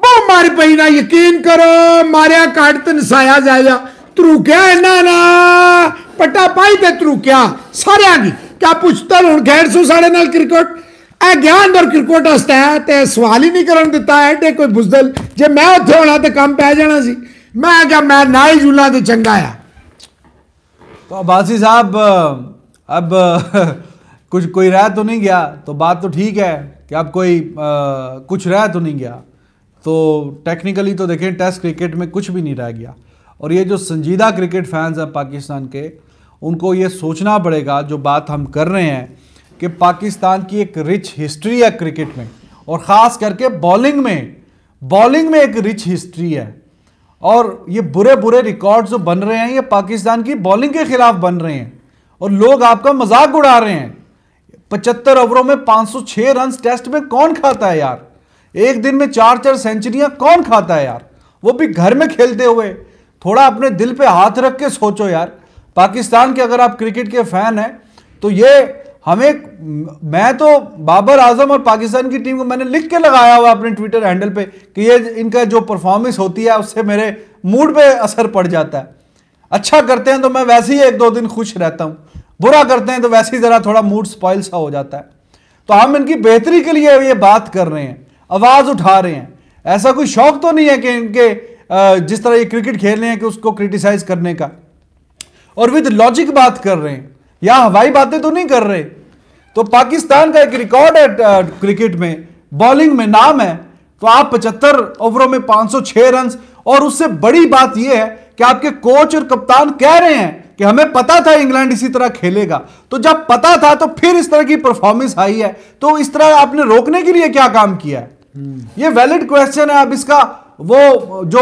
वो मारी पही ना यकीन करो मारिया काट तो नसाया जाया ਧਰੂਕਿਆ ਇਹਨਾਂ ਨਾ ਪੱਟਾ ਪਾਈ ਤੇ ਧਰੂਕਿਆ ਸਾਰਿਆਂ ਦੀ ਕਿਆ ਪੁੱਛਤਲ ਹੁਣ ਗੈਰ ਸੋ ਸਾਡੇ ਨਾਲ ਕ੍ਰਿਕਟ ਇਹ ਗਿਆਨ ਔਰ ਕ੍ਰਿਕਟ ਹਸਤਾ ਹੈ ਤੇ ਸਵਾਲ ਹੀ ਨਹੀਂ ਕਰਨ ਦਿੱਤਾ ਹੈ ਤੇ ਕੋਈ ਬੁਜ਼ਦਲ ਜੇ ਮੈਂ ਉੱਥੇ ਹੋਣਾ ਤੇ ਕੰਮ ਪੈ ਜਾਣਾ ਸੀ ਮੈਂ ਕਿਹਾ ਮੈਂ ਨਾ ਹੀ ਜੁਲਾ ਤੇ ਚੰਗਾ ਆ तो अब्बासी साहब अब कुछ कोई रह तो नहीं गया तो बात तो ठीक है कि अब कोई आ, कुछ रह तो नहीं गया तो टेक्निकली तो देखें टेस्ट क्रिकेट में कुछ भी नहीं रह गया और ये जो संजीदा क्रिकेट फैंस हैं पाकिस्तान के उनको ये सोचना पड़ेगा जो बात हम कर रहे हैं कि पाकिस्तान की एक रिच हिस्ट्री है क्रिकेट में और ख़ास करके बॉलिंग में बॉलिंग में एक रिच हिस्ट्री है और ये बुरे बुरे रिकॉर्ड जो बन रहे हैं ये पाकिस्तान की बॉलिंग के खिलाफ बन रहे हैं और लोग आपका मजाक उड़ा रहे हैं पचहत्तर ओवरों में 506 रन टेस्ट में कौन खाता है यार एक दिन में चार चार सेंचुरियां कौन खाता है यार वो भी घर में खेलते हुए थोड़ा अपने दिल पे हाथ रख के सोचो यार पाकिस्तान के अगर आप क्रिकेट के फैन हैं तो ये हमें मैं तो बाबर आजम और पाकिस्तान की टीम को मैंने लिख के लगाया हुआ अपने ट्विटर हैंडल पे कि ये इनका जो परफॉर्मेंस होती है उससे मेरे मूड पे असर पड़ जाता है अच्छा करते हैं तो मैं वैसे ही एक दो दिन खुश रहता हूँ बुरा करते हैं तो वैसे ही ज़रा थोड़ा मूड स्पॉइल सा हो जाता है तो हम इनकी बेहतरी के लिए ये बात कर रहे हैं आवाज़ उठा रहे हैं ऐसा कोई शौक तो नहीं है कि इनके जिस तरह ये क्रिकेट खेल रहे हैं कि उसको क्रिटिसाइज करने का और विद लॉजिक बात कर रहे हैं या हवाई बातें तो नहीं कर रहे तो पाकिस्तान का एक रिकॉर्ड है क्रिकेट में बॉलिंग में नाम है तो आप पचहत्तर ओवरों में 506 रन और उससे बड़ी बात यह है कि आपके कोच और कप्तान कह रहे हैं कि हमें पता था इंग्लैंड इसी तरह खेलेगा तो जब पता था तो फिर इस तरह की परफॉर्मेंस आई है तो इस तरह आपने रोकने के लिए क्या काम किया है हम्म। ये वैलिड क्वेश्चन है आप इसका वो जो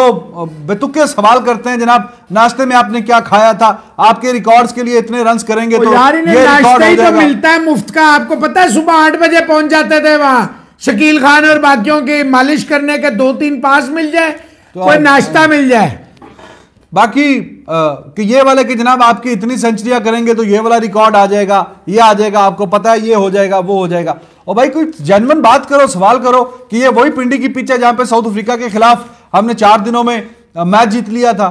बेतुके सवाल करते हैं जनाब नाश्ते में आपने क्या खाया था आपके रिकॉर्ड्स के लिए इतने रन करेंगे तो यार ये नाश्ते ही तो मिलता है मुफ्त का आपको पता है सुबह आठ बजे पहुंच जाते थे वहां शकील खान और बाकियों की मालिश करने के दो तीन पास मिल जाए तो कोई नाश्ता हाँ। मिल जाए बाकी आ, कि ये वाले कि जनाब आपकी इतनी सेंचुरियां करेंगे तो ये वाला रिकॉर्ड आ जाएगा ये आ जाएगा आपको पता है ये हो जाएगा वो हो जाएगा और भाई कोई जनवन बात करो सवाल करो कि ये वही पिंडी की पिच है जहां पे साउथ अफ्रीका के खिलाफ हमने चार दिनों में मैच जीत लिया था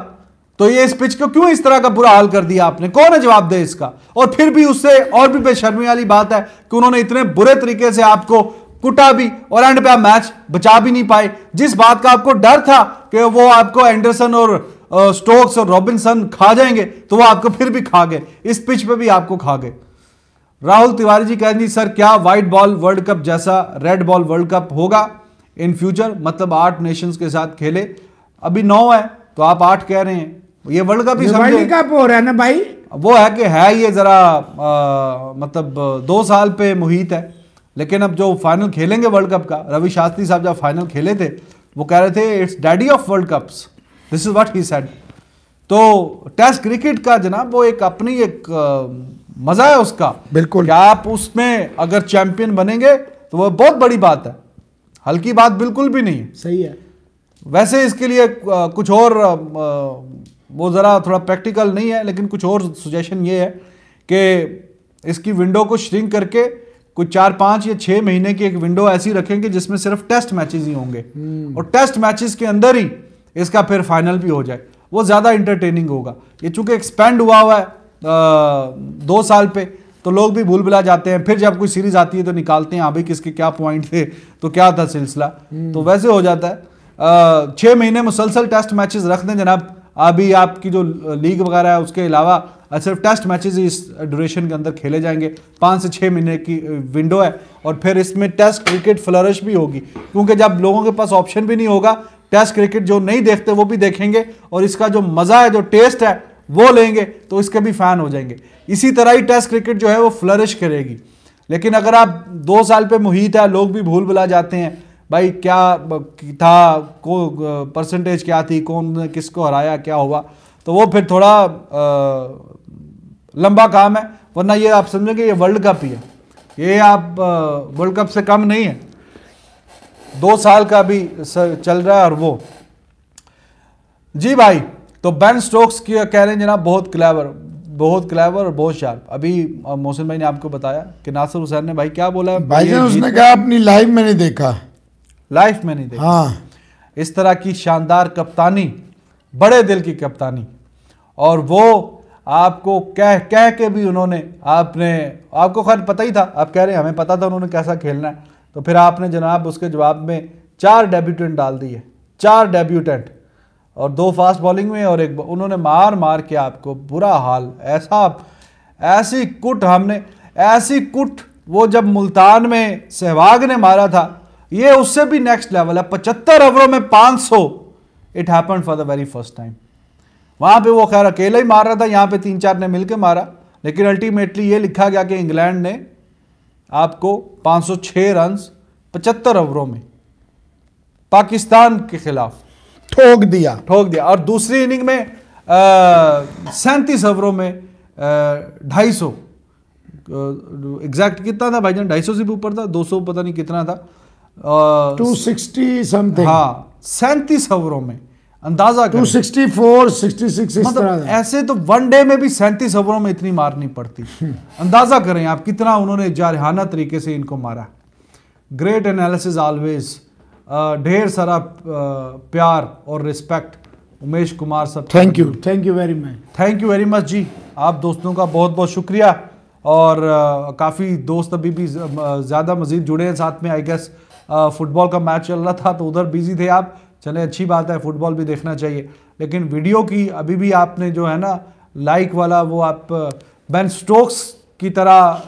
तो ये इस पिच को क्यों इस तरह का बुरा हाल कर दिया आपने कौन है जवाब दे इसका और फिर भी उससे और भी बेशर्मी वाली बात है कि उन्होंने इतने बुरे तरीके से आपको कुटा भी और एंड पे आप मैच बचा भी नहीं पाए जिस बात का आपको डर था कि वो आपको एंडरसन और स्टोक्स और रॉबिन्सन खा जाएंगे तो वो आपको फिर भी खा गए इस पिच पे भी आपको खा गए राहुल तिवारी जी कह सर क्या व्हाइट बॉल वर्ल्ड कप जैसा रेड बॉल वर्ल्ड कप होगा इन फ्यूचर मतलब आठ नेशंस के साथ खेले अभी नौ है तो आप आठ कह रहे हैं ये वर्ल्ड कप ही वर्ल्ड कप हो रहा है ना भाई वो है कि है ये जरा आ, मतलब दो साल पे मुहित है लेकिन अब जो फाइनल खेलेंगे वर्ल्ड कप का रवि शास्त्री साहब जब फाइनल खेले थे वो कह रहे थे it's daddy of world cups this is what he said तो टेस्ट क्रिकेट का जनाब वो एक अपनी एक मजा है उसका बिल्कुल आप उसमें अगर चैंपियन बनेंगे तो वह बहुत बड़ी बात है हल्की बात बिल्कुल भी नहीं सही है वैसे इसके लिए कुछ और वो ज़रा थोड़ा प्रैक्टिकल नहीं है लेकिन कुछ और सुजेशन ये है कि इसकी विंडो को श्रिंक करके कुछ चार पांच या छह महीने की एक विंडो ऐसी रखेंगे जिसमें सिर्फ टेस्ट मैचेस ही होंगे हम्म। और टेस्ट मैचेस के अंदर ही इसका फिर फाइनल भी हो जाए वो ज़्यादा इंटरटेनिंग होगा ये चूंकि एक्सपेंड हुआ हुआ है दो साल पे तो लोग भी भूल भुला जाते हैं फिर जब कोई सीरीज आती है तो निकालते हैं अभी हाँ किसके क्या पॉइंट थे तो क्या था सिलसिला हम्म। तो वैसे हो जाता है छः महीने मुसलसल टेस्ट मैचेस रख दें जनाब अभी आपकी जो लीग वगैरह है उसके अलावा सिर्फ टेस्ट मैचेस इस ड्यूरेशन के अंदर खेले जाएंगे पाँच से छः महीने की विंडो है और फिर इसमें टेस्ट क्रिकेट फ्लरिश भी होगी क्योंकि जब लोगों के पास ऑप्शन भी नहीं होगा टेस्ट क्रिकेट जो नहीं देखते वो भी देखेंगे और इसका जो मज़ा है जो टेस्ट है वो लेंगे तो इसके भी फैन हो जाएंगे इसी तरह ही टेस्ट क्रिकेट जो है वो फ्लरिश करेगी लेकिन अगर आप दो साल पे मुहित है लोग भी भूल भुला जाते हैं भाई क्या था को परसेंटेज क्या थी कौन किसको हराया क्या हुआ तो वो फिर थोड़ा आ, लंबा काम है वरना ये आप समझेंगे ये वर्ल्ड कप ही है ये आप वर्ल्ड कप से कम नहीं है दो साल का भी चल रहा है और वो जी भाई तो बैन स्टोक्स कह रहे हैं जनाब बहुत क्लेवर बहुत क्लेवर और बहुत शार्प अभी मोहसिन भाई ने आपको बताया कि नासिर हुसैन ने भाई क्या बोला भाई भाईजान उसने कहा अपनी लाइफ में नहीं देखा लाइफ में नहीं देखा हाँ इस तरह की शानदार कप्तानी बड़े दिल की कप्तानी और वो आपको कह कह के भी उन्होंने आपने आपको खैर पता ही था आप कह रहे हैं हमें पता था उन्होंने कैसा खेलना है तो फिर आपने जनाब उसके जवाब में चार डेब्यूटेंट डाल दिए चार डेब्यूटेंट और दो फास्ट बॉलिंग में और एक उन्होंने मार मार के आपको बुरा हाल ऐसा ऐसी कुट हमने ऐसी कुट वो जब मुल्तान में सहवाग ने मारा था ये उससे भी नेक्स्ट लेवल है पचहत्तर ओवरों में 500 it happen for the very first time वहाँ पे वो खैर अकेला ही मार रहा था यहाँ पे तीन चार ने मिलकर मारा लेकिन अल्टीमेटली ये लिखा गया कि इंग्लैंड ने आपको 506 रन पचहत्तर ओवरों में पाकिस्तान के खिलाफ ठोक दिया ठोक दिया और दूसरी इनिंग में सैंतीस ओवरों में ढाई सौ एग्जैक्ट कितना था भाई जान ढाई सौ से भी ऊपर था दो सौ पता नहीं कितना था टू सिक्सटी समथिंग हाँ सैंतीस ओवरों में अंदाजा two sixty four sixty six मतलब ऐसे तो वन डे में भी सैंतीस ओवरों में इतनी मारनी पड़ती अंदाजा करें आप कितना उन्होंने जारहाना तरीके से इनको मारा ग्रेट एनालिसिस ऑलवेज ढेर सारा प्यार और रिस्पेक्ट उमेश कुमार सब thank you thank you very much thank you very much जी आप दोस्तों का बहुत बहुत शुक्रिया और काफ़ी दोस्त अभी भी ज़्यादा मज़ीद जुड़े हैं साथ में आई गेस फुटबॉल का मैच चल रहा था तो उधर बिजी थे आप चले अच्छी बात है फुटबॉल भी देखना चाहिए लेकिन वीडियो की अभी भी आपने जो है ना लाइक वाला वो आप बैन स्टोक्स की तरह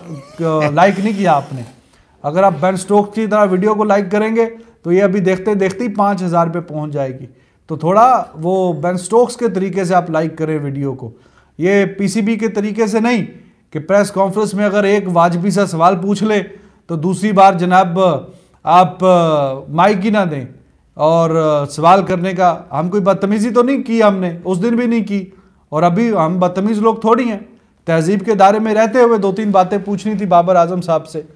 लाइक नहीं किया आपने अगर आप बैन स्टोक्स की तरह वीडियो को लाइक करेंगे तो ये अभी देखते देखते ही पाँच हज़ार पे पहुँच जाएगी तो थोड़ा वो बेन स्टोक्स के तरीके से आप लाइक करें वीडियो को ये पीसीबी के तरीके से नहीं कि प्रेस कॉन्फ्रेंस में अगर एक वाजबी सा सवाल पूछ ले तो दूसरी बार जनाब आप माइक ही ना दें और सवाल करने का हम कोई बदतमीज़ी तो नहीं की हमने उस दिन भी नहीं की और अभी हम बदतमीज़ लोग थोड़ी हैं तहजीब के दायरे में रहते हुए दो तीन बातें पूछनी थी बाबर आजम साहब से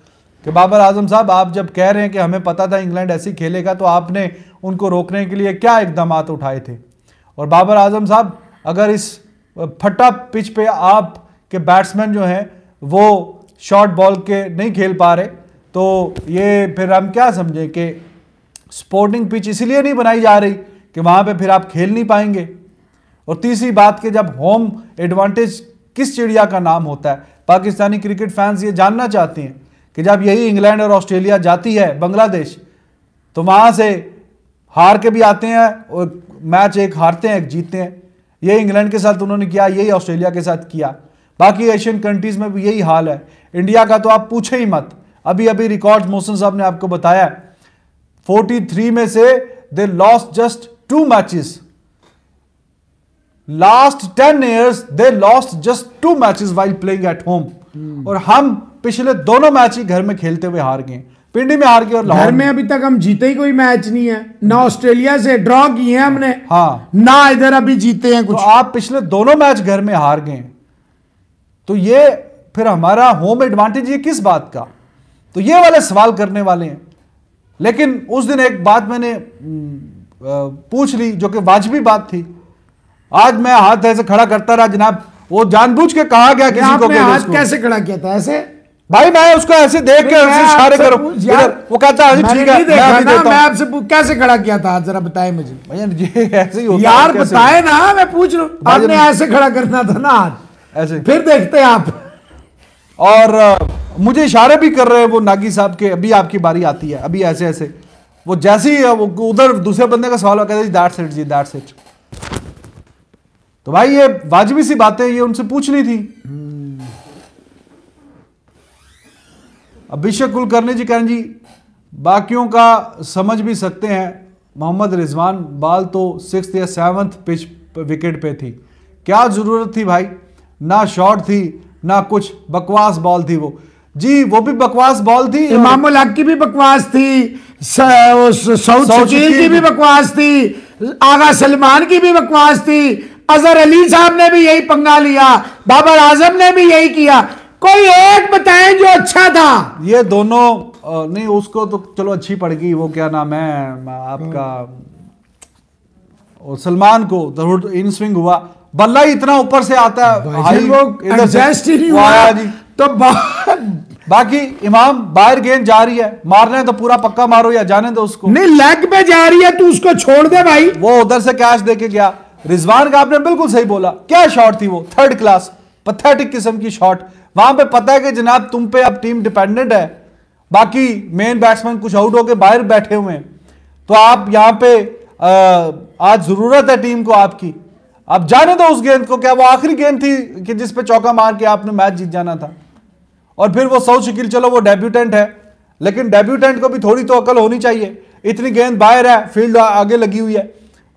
कि बाबर आजम साहब आप जब कह रहे हैं कि हमें पता था इंग्लैंड ऐसी खेलेगा तो आपने उनको रोकने के लिए क्या इकदाम उठाए थे और बाबर आजम साहब अगर इस फटा पिच पे आप के बैट्समैन जो हैं वो शॉर्ट बॉल के नहीं खेल पा रहे तो ये फिर हम क्या समझें कि स्पोर्टिंग पिच इसलिए नहीं बनाई जा रही कि वहाँ पे फिर आप खेल नहीं पाएंगे और तीसरी बात कि जब होम एडवांटेज किस चिड़िया का नाम होता है पाकिस्तानी क्रिकेट फैंस ये जानना चाहते हैं कि जब यही इंग्लैंड और ऑस्ट्रेलिया जाती है बांग्लादेश तो वहाँ से हार के भी आते हैं और मैच एक हारते हैं एक जीतते हैं यही इंग्लैंड के साथ उन्होंने किया यही ऑस्ट्रेलिया के साथ किया बाकी एशियन कंट्रीज़ में भी यही हाल है इंडिया का तो आप पूछे ही मत अभी अभी रिकॉर्ड मोशन साहब ने आपको बताया 43 में से they lost just two matches last ten years they lost just two matches while playing at home hmm. और हम पिछले दोनों मैच ही घर में खेलते हुए हार गए पिंडी में हार गए और घर में अभी तक हम जीते ही कोई मैच नहीं है ना ऑस्ट्रेलिया से ड्रॉ किए हैं हमने हाँ ना इधर अभी जीते हैं कुछ तो आप पिछले दोनों मैच घर में हार गए तो ये फिर हमारा होम एडवांटेज ये किस बात का तो ये वाले सवाल करने वाले हैं लेकिन उस दिन एक बात मैंने हम्म, पूछ ली जो कि वाजबी बात थी आज मैं हाथ ऐसे खड़ा करता रहा जनाब वो जानबूझ के कहा गया किसी को हाथ कैसे खड़ा किया था ऐसे भाई मैं उसको ऐसे देख के इशारे करो वो कहता है ठीक है मैं मैं आपसे कैसे खड़ा किया था जरा बताए मुझे भैया ये ऐसे ही होता यार बताए ना मैं पूछ रहा हूँ आपने ऐसे खड़ा करना था ना आज ऐसे फिर देखते हैं आप और मुझे इशारे भी कर रहे हैं वो नागी साहब के अभी आपकी बारी आती है अभी ऐसे ऐसे वो जैसे ही उधर दूसरे बंदे का सवाल कहते हैं दैट्स इट जी दैट्स इट तो भाई ये वाजबी सी बातें ये उनसे पूछनी थी अभिषेक कुलकर्णी जी कहें जी बाकियों का समझ भी सकते हैं मोहम्मद रिजवान बाल तो सिक्स या सेवन्थ पिच विकेट पे थी क्या ज़रूरत थी भाई ना शॉट थी ना कुछ बकवास बॉल थी वो जी वो भी बकवास बॉल थी इमामुल हक की भी बकवास थी साउथ की भी बकवास थी आगा सलमान की भी बकवास थी अजहर अली साहब ने भी यही पंगा लिया बाबर आजम ने भी यही किया कोई एक बताएं जो अच्छा था ये दोनों नहीं उसको तो चलो अच्छी पड़ गई वो क्या नाम है आपका और सलमान को इन तो स्विंग तो हुआ बल्ला ही इतना ऊपर से आता है हाई वो जी तो बा... बाकी इमाम बाहर गेंद जा रही है मारने तो पूरा पक्का मारो या जाने दो उसको नहीं लेग पे जा रही है तू उसको छोड़ दे भाई वो उधर से कैश देके गया रिजवान का आपने बिल्कुल सही बोला क्या शॉट थी वो थर्ड क्लास पथेटिक किस्म की शॉट वहां पे पता है कि जनाब तुम पे अब टीम डिपेंडेंट है बाकी मेन बैट्समैन कुछ आउट होके बाहर बैठे हुए हैं तो आप यहां पे आज जरूरत है टीम को आपकी आप जाने दो उस गेंद को क्या वो आखिरी गेंद थी कि जिस पे चौका मार के आपने मैच जीत जाना था और फिर वो सौ शकील चलो वो डेब्यूटेंट है लेकिन डेब्यूटेंट को भी थोड़ी तो अकल होनी चाहिए इतनी गेंद बाहर है फील्ड आगे लगी हुई है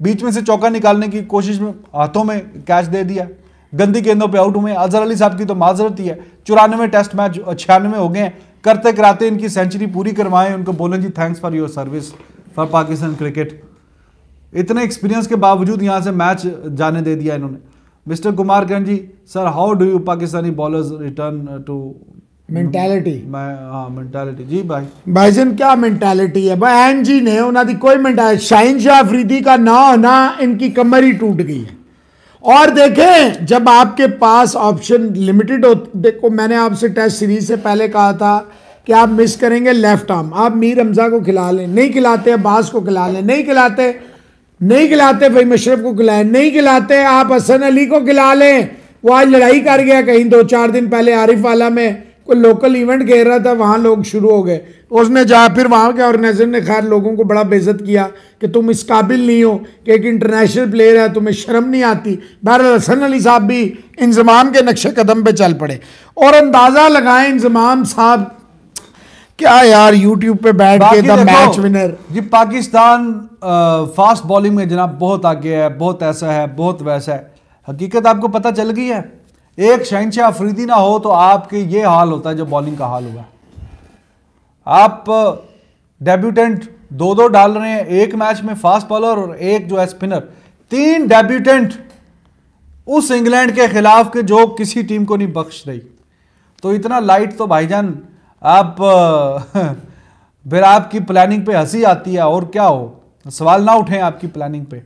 बीच में से चौका निकालने की कोशिश में हाथों में कैच दे दिया गंदी गेंदों पे आउट हुए अजहर अली साहब की तो माजरत ही है चौरानवे टेस्ट मैच छियानवे हो गए हैं करते कराते इनकी सेंचुरी पूरी करवाएं उनको बोलें जी thanks for your service for Pakistan cricket इतने एक्सपीरियंस के बावजूद यहाँ से मैच जाने दे दिया इन्होंने मिस्टर कुमार कहन जी sir how do you Pakistani bowlers return to mentality ਮੈਂ ਹਾਂ भाई भाई ਭਾਈ क्या मेंटालिटी है भाई एन जी ने उन्हें कोई मेंटालिटी शाहिन शाह अफरीदी का ना होना इनकी कमर ही टूट गई है और देखें जब आपके पास ऑप्शन लिमिटेड हो देखो मैंने आपसे टेस्ट सीरीज से पहले कहा था कि आप मिस करेंगे लेफ्ट आर्म आप मीर हमजा को खिला लें नहीं खिलाते अब्बास को खिला लें नहीं खिलाते नहीं खिलाते भाई मशरफ को खिलाएं नहीं खिलाते आप हसन अली को खिला लें वो आज लड़ाई कर गया कहीं दो चार दिन पहले आरिफ वाला में कोई लोकल इवेंट कह रहा था वहाँ लोग शुरू हो गए उसने जा फिर वहाँ के ऑर्गेनाइजर ने खैर लोगों को बड़ा बेजत किया कि तुम इस काबिल नहीं हो कि एक इंटरनेशनल प्लेयर है तुम्हें शर्म नहीं आती बहरहाल हसन अली साहब भी इंजमाम के नक्शे कदम पे चल पड़े और अंदाज़ा लगाएं इंजमाम साहब क्या यार यूट्यूब पे बैठ के मैच विनर जी पाकिस्तान आ, फास्ट बॉलिंग में जनाब बहुत आगे है बहुत ऐसा है बहुत वैसा है हकीकत आपको पता चल गई है एक शहनशाह अफरीदी ना हो तो आपके ये हाल होता है जो बॉलिंग का हाल हुआ आप डेब्यूटेंट दो दो डाल रहे हैं एक मैच में फास्ट बॉलर और एक जो है स्पिनर तीन डेब्यूटेंट उस इंग्लैंड के खिलाफ के जो किसी टीम को नहीं बख्श रही तो इतना लाइट तो भाईजान आप फिर आपकी प्लानिंग पे हंसी आती है और क्या हो सवाल ना उठें आपकी प्लानिंग पे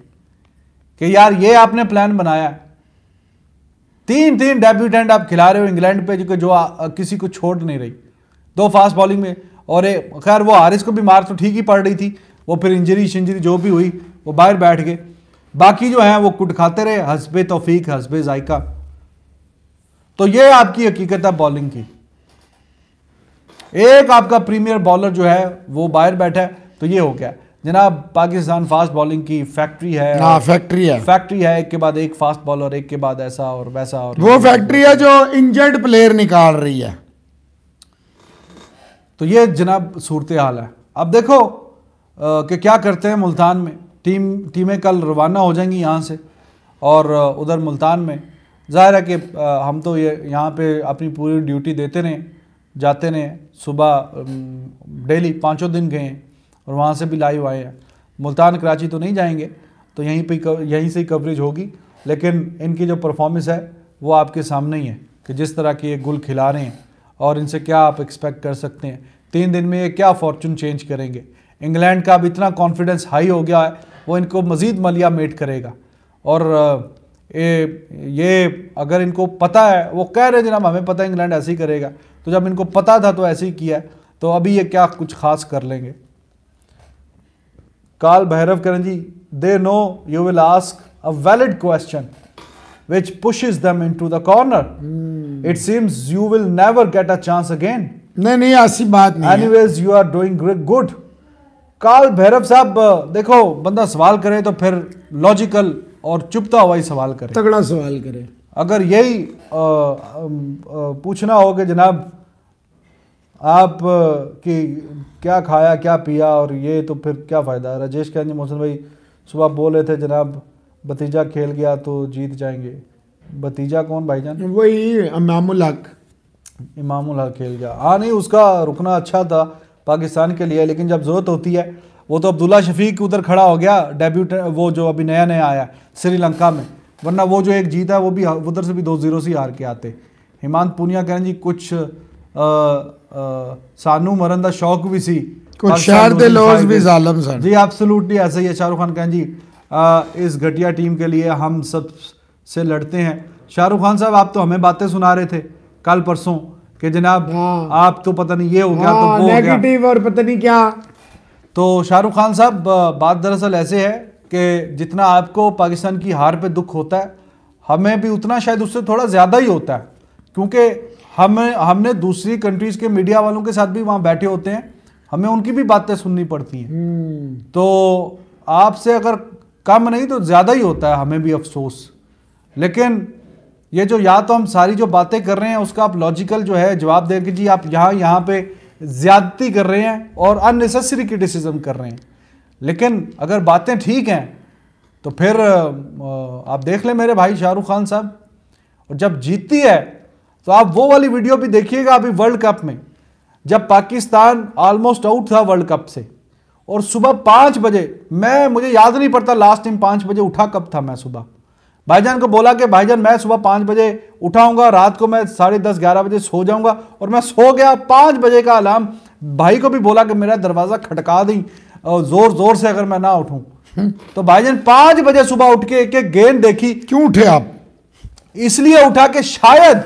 कि यार ये आपने प्लान बनाया है तीन तीन डेब्यूटेंट आप खिला रहे हो इंग्लैंड पे जो, जो आ, किसी को छोड़ नहीं रही दो फास्ट बॉलिंग में और खैर वो हारिस को भी मार तो ठीक ही पड़ रही थी वो फिर इंजरी शंजरी जो भी हुई वो बाहर बैठ गए बाकी जो हैं वो कुट खाते रहे हसबे तोफीक हसबे जायका तो ये आपकी हकीकत है बॉलिंग की एक आपका प्रीमियर बॉलर जो है वो बाहर बैठा है तो ये हो गया जनाब पाकिस्तान फास्ट बॉलिंग की फैक्ट्री है हाँ फैक्ट्री है फैक्ट्री है एक के बाद एक फास्ट बॉलर एक के बाद ऐसा और वैसा और वो फैक्ट्री है जो इंजर्ड प्लेयर निकाल रही है तो ये जनाब सूरत हाल है अब देखो कि क्या करते हैं मुल्तान में टीम टीमें कल रवाना हो जाएंगी यहाँ से और उधर मुल्तान में ज़ाहिर है कि हम तो ये यहाँ पे अपनी पूरी ड्यूटी देते रहे जाते रहे सुबह डेली पाँचों दिन गए और वहाँ से भी लाइव आए हैं मुल्तान कराची तो नहीं जाएंगे तो यहीं पर यहीं से ही कवरेज होगी लेकिन इनकी जो परफॉर्मेंस है वो आपके सामने ही है कि जिस तरह के ये गुल खिला रहे हैं और इनसे क्या आप एक्सपेक्ट कर सकते हैं तीन दिन में ये क्या फॉर्चून चेंज करेंगे इंग्लैंड का अब इतना कॉन्फिडेंस हाई हो गया है वो इनको मज़ीद मलिया मेट करेगा और ये ये अगर इनको पता है वो कह रहे जनाब हमें पता है इंग्लैंड ऐसे ही करेगा तो जब इनको पता था तो ऐसे ही किया तो अभी ये क्या कुछ खास कर लेंगे Kaal Bhairav Karan ji they know you will ask a valid question which push is them into the corner it seems you will never get a chance again नहीं नहीं ऐसी बात नहीं any ways you are doing good Kaal Bhairav साहब देखो बंदा सवाल करे तो फिर लॉजिकल और चुपता हुआ ही सवाल करे तगड़ा सवाल करे अगर यही पूछना हो कि जनाब आप कि क्या खाया क्या पिया और ये तो फिर क्या फ़ायदा राजेश कहें मोहसिन भाई सुबह बोल रहे थे जनाब भतीजा खेल गया तो जीत जाएंगे भतीजा कौन भाई जान वही इमामुल हक इमामुल हक खेल गया हाँ नहीं उसका रुकना अच्छा था पाकिस्तान के लिए लेकिन जब ज़रूरत होती है वो तो अब्दुल्ला शफीक उधर खड़ा हो गया डेब्यूट वो जो अभी नया नया आया श्रीलंका में वरना वो जो एक जीता है वो भी उधर से भी दो जीरो से हार के आते हिमांत पूनिया कहें जी कुछ आ, सानू मरण का शौक भी सी ਕੁਝ ਸ਼ਹਿਰ ਦੇ ਲੋਜ਼ ਵੀ ਜ਼ਾਲਮ ਸਨ ਜੀ ਐਬਸੋਲੂਟਲੀ ਐਸਾ ਹੀ ਹੈ ਸ਼ਾਹरुख खान कहें जी आ, इस घटिया टीम के लिए हम सब से लड़ते हैं शाहरुख खान साहब आप तो हमें बातें सुना रहे थे कल परसों के जनाब हाँ। आप तो पता नहीं ये हो गया तो हाँ, वो नेगेटिव और पता नहीं क्या तो शाहरुख खान साहब बात दरअसल ऐसे है कि जितना आपको पाकिस्तान की हार पे दुख होता है हमें भी उतना शायद उससे थोड़ा ज़्यादा ही होता है क्योंकि हमें हमने दूसरी कंट्रीज के मीडिया वालों के साथ भी वहाँ बैठे होते हैं हमें उनकी भी बातें सुननी पड़ती हैं हम्म। तो आपसे अगर कम नहीं तो ज़्यादा ही होता है हमें भी अफसोस लेकिन ये जो या तो हम सारी जो बातें कर रहे हैं उसका आप लॉजिकल जो है जवाब दें कि जी आप यहाँ यहाँ पे ज़्यादती कर रहे हैं और अननेसेसरी क्रिटिसिज्म कर रहे हैं लेकिन अगर बातें ठीक हैं तो फिर आप देख लें मेरे भाई शाहरुख खान साहब और जब जीतती है तो आप वो वाली वीडियो भी देखिएगा अभी वर्ल्ड कप में जब पाकिस्तान ऑलमोस्ट आउट था वर्ल्ड कप से और सुबह पाँच बजे मैं मुझे याद नहीं पड़ता लास्ट टाइम पाँच बजे उठा कब था मैं सुबह भाईजान को बोला कि भाईजान मैं सुबह पाँच बजे उठाऊंगा रात को मैं साढ़े दस ग्यारह बजे सो जाऊंगा और मैं सो गया पाँच बजे का अलार्म भाई को भी बोला कि मेरा दरवाज़ा खटका दी और ज़ोर ज़ोर से अगर मैं ना उठूँ तो भाईजान पाँच बजे सुबह उठ के एक एक गेंद देखी क्यों उठे आप इसलिए उठा के शायद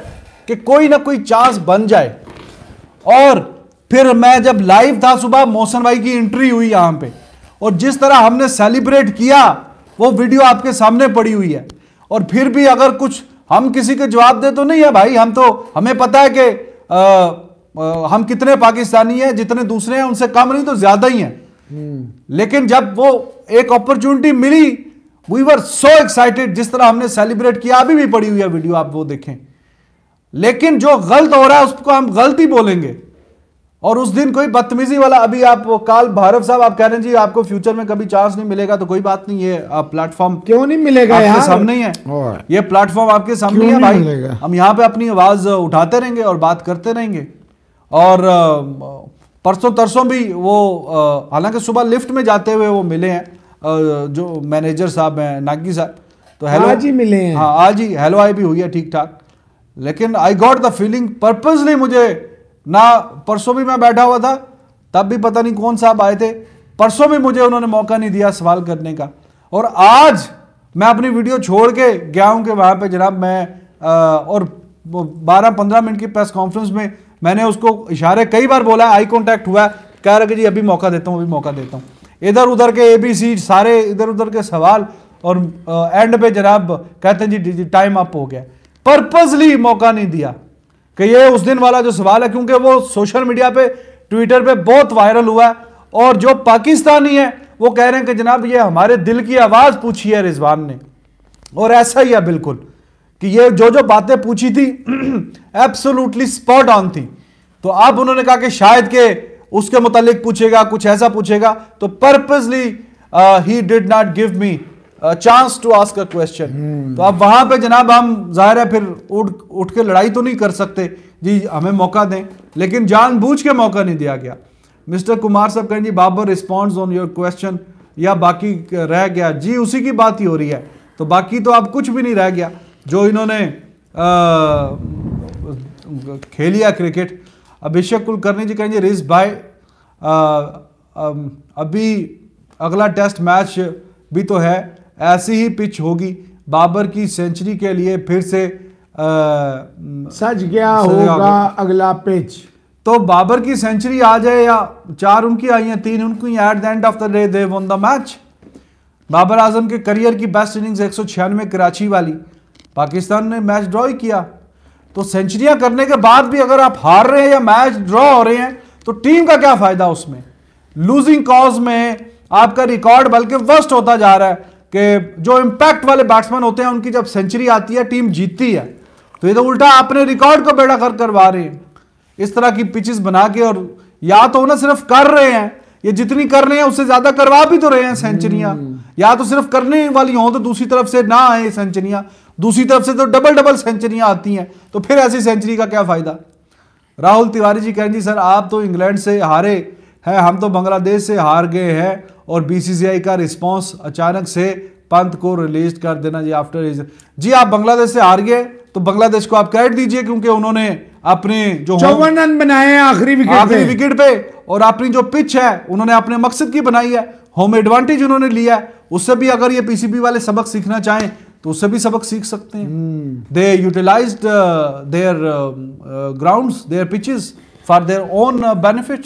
कि कोई ना कोई चांस बन जाए और फिर मैं जब लाइव था सुबह मोहसन भाई की एंट्री हुई यहां पे और जिस तरह हमने सेलिब्रेट किया वो वीडियो आपके सामने पड़ी हुई है और फिर भी अगर कुछ हम किसी के जवाब दे तो नहीं है भाई हम तो हमें पता है कि हम कितने पाकिस्तानी हैं जितने दूसरे हैं उनसे कम नहीं तो ज्यादा ही हैं हम्म। लेकिन जब वो एक अपॉर्चुनिटी मिली वी वर सो एक्साइटेड जिस तरह हमने सेलिब्रेट किया अभी भी पड़ी हुई है वीडियो आप वो देखें लेकिन जो गलत हो रहा है उसको हम गलत ही बोलेंगे और उस दिन कोई बदतमीजी वाला अभी आप काल भारव साहब आप कह रहे हैं जी आपको फ्यूचर में कभी चांस नहीं मिलेगा तो कोई बात नहीं है प्लेटफॉर्म क्यों नहीं मिलेगा आपके सामने ही है ये प्लेटफॉर्म आपके सामने है भाई हम यहाँ पे अपनी आवाज उठाते रहेंगे और बात करते रहेंगे और परसों तरसों भी वो हालांकि सुबह लिफ्ट में जाते हुए वो मिले हैं जो मैनेजर साहब हैं नागी साहब तो हेलो आज ही मिले हैं हाँ आज ही हेलो आई भी हुई है ठीक ठाक लेकिन I got the feeling purposely मुझे ना परसों भी मैं बैठा हुआ था तब भी पता नहीं कौन साहब आए थे परसों भी मुझे उन्होंने मौका नहीं दिया सवाल करने का और आज मैं अपनी वीडियो छोड़ के गया हूँ कि वहाँ पे जनाब मैं आ, और 12-15 मिनट की प्रेस कॉन्फ्रेंस में मैंने उसको इशारे कई बार बोला आई कॉन्टैक्ट हुआ कह रहा कि जी अभी मौका देता हूँ अभी मौका देता हूँ इधर उधर के ए बी सी सारे इधर उधर के सवाल और एंड पे जनाब कहते हैं जी टाइम अप हो गया पर्पजली मौका नहीं दिया कि ये उस दिन वाला जो सवाल है क्योंकि वो सोशल मीडिया पे ट्विटर पे बहुत वायरल हुआ है और जो पाकिस्तानी है वो कह रहे हैं कि जनाब ये हमारे दिल की आवाज़ पूछी है रिजवान ने और ऐसा ही है बिल्कुल कि ये जो जो बातें पूछी थी एब्सोलूटली स्पॉट ऑन थी तो अब उन्होंने कहा कि शायद के उसके मुतालिक पूछेगा कुछ ऐसा पूछेगा तो purposely he did not give me chance to ask a question hmm. तो अब वहां पे जनाब हम जाहिर है फिर उठ उठ के लड़ाई तो नहीं कर सकते जी हमें मौका दें लेकिन जानबूझ के मौका नहीं दिया गया मिस्टर कुमार साहब कहें जी Babar response on your question या बाकी रह गया जी उसी की बात ही हो रही है तो बाकी तो अब कुछ भी नहीं रह गया जो इन्होंने खेलिया क्रिकेट अभिषेक कुलकर्णी जी कहें रिस भाई अभी अगला टेस्ट मैच भी तो है ऐसी ही पिच होगी बाबर की सेंचुरी के लिए फिर से आ, सज गया होगा अगला पिच तो बाबर की सेंचुरी आ जाए या चार उनकी आई हैं तीन उनकी at the end of the day they won the match Babar Azam के करियर की बेस्ट इनिंग्स एक सौ कराची वाली पाकिस्तान ने मैच ड्रॉ ही किया तो सेंचुरियां करने के बाद भी अगर आप हार रहे हैं या मैच ड्रॉ हो रहे हैं तो टीम का क्या फायदा उसमें लूजिंग कॉज में आपका रिकॉर्ड बल्कि वर्स्ट होता जा रहा है कि जो इम्पैक्ट वाले बैट्समैन होते हैं उनकी जब सेंचुरी आती है टीम जीतती है तो ये तो उल्टा अपने रिकॉर्ड को बेड़ा कर करवा रहे हैं इस तरह की पिचेस बना के और या तो ना सिर्फ कर रहे हैं ये जितनी कर रहे हैं उससे ज्यादा करवा भी तो रहे हैं सेंचुरियां हम्म। या तो सिर्फ करने वाली हों तो दूसरी तरफ से ना आए सेंचुरियां दूसरी तरफ से तो डबल डबल सेंचुरियां आती हैं तो फिर ऐसी सेंचुरी का क्या फायदा राहुल तिवारी जी कहें जी सर आप तो इंग्लैंड से हारे हैं हम तो बांग्लादेश से हार गए हैं और बीसीसीआई का रिस्पांस अचानक से पंत को रिलीज कर देना जी आफ्टर इज जी आप बांग्लादेश से हार गए तो बांग्लादेश को आप क्रेडिट दीजिए क्योंकि उन्होंने अपने जो चौवन रन बनाए आखिरी विकेट आखिरी विकेट पे और अपनी जो पिच है उन्होंने अपने मकसद की बनाई है होम एडवांटेज उन्होंने लिया है उससे भी अगर ये पीसीबी वाले सबक सीखना चाहें तो उससे भी सबक सीख सकते हैं they utilize their ground their pitches for their own benefit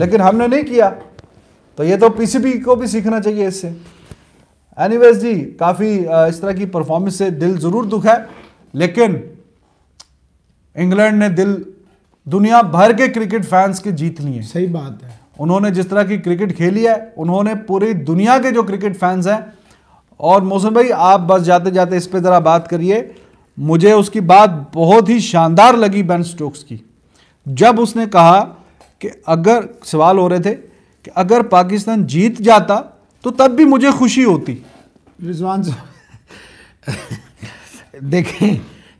लेकिन हमने नहीं किया तो ये तो पीसीबी को भी सीखना चाहिए इससे एनीवेज जी काफ़ी इस तरह की परफॉर्मेंस से दिल ज़रूर दुख है लेकिन इंग्लैंड ने दिल दुनिया भर के क्रिकेट फैंस के जीत लिए सही बात है उन्होंने जिस तरह की क्रिकेट खेली है उन्होंने पूरी दुनिया के जो क्रिकेट फैंस हैं और मौसम भाई आप बस जाते जाते इस पर ज़रा बात करिए मुझे उसकी बात बहुत ही शानदार लगी बैन स्टोक्स की जब उसने कहा कि अगर सवाल हो रहे थे कि अगर पाकिस्तान जीत जाता तो तब भी मुझे खुशी होती रिजवान साहब देखें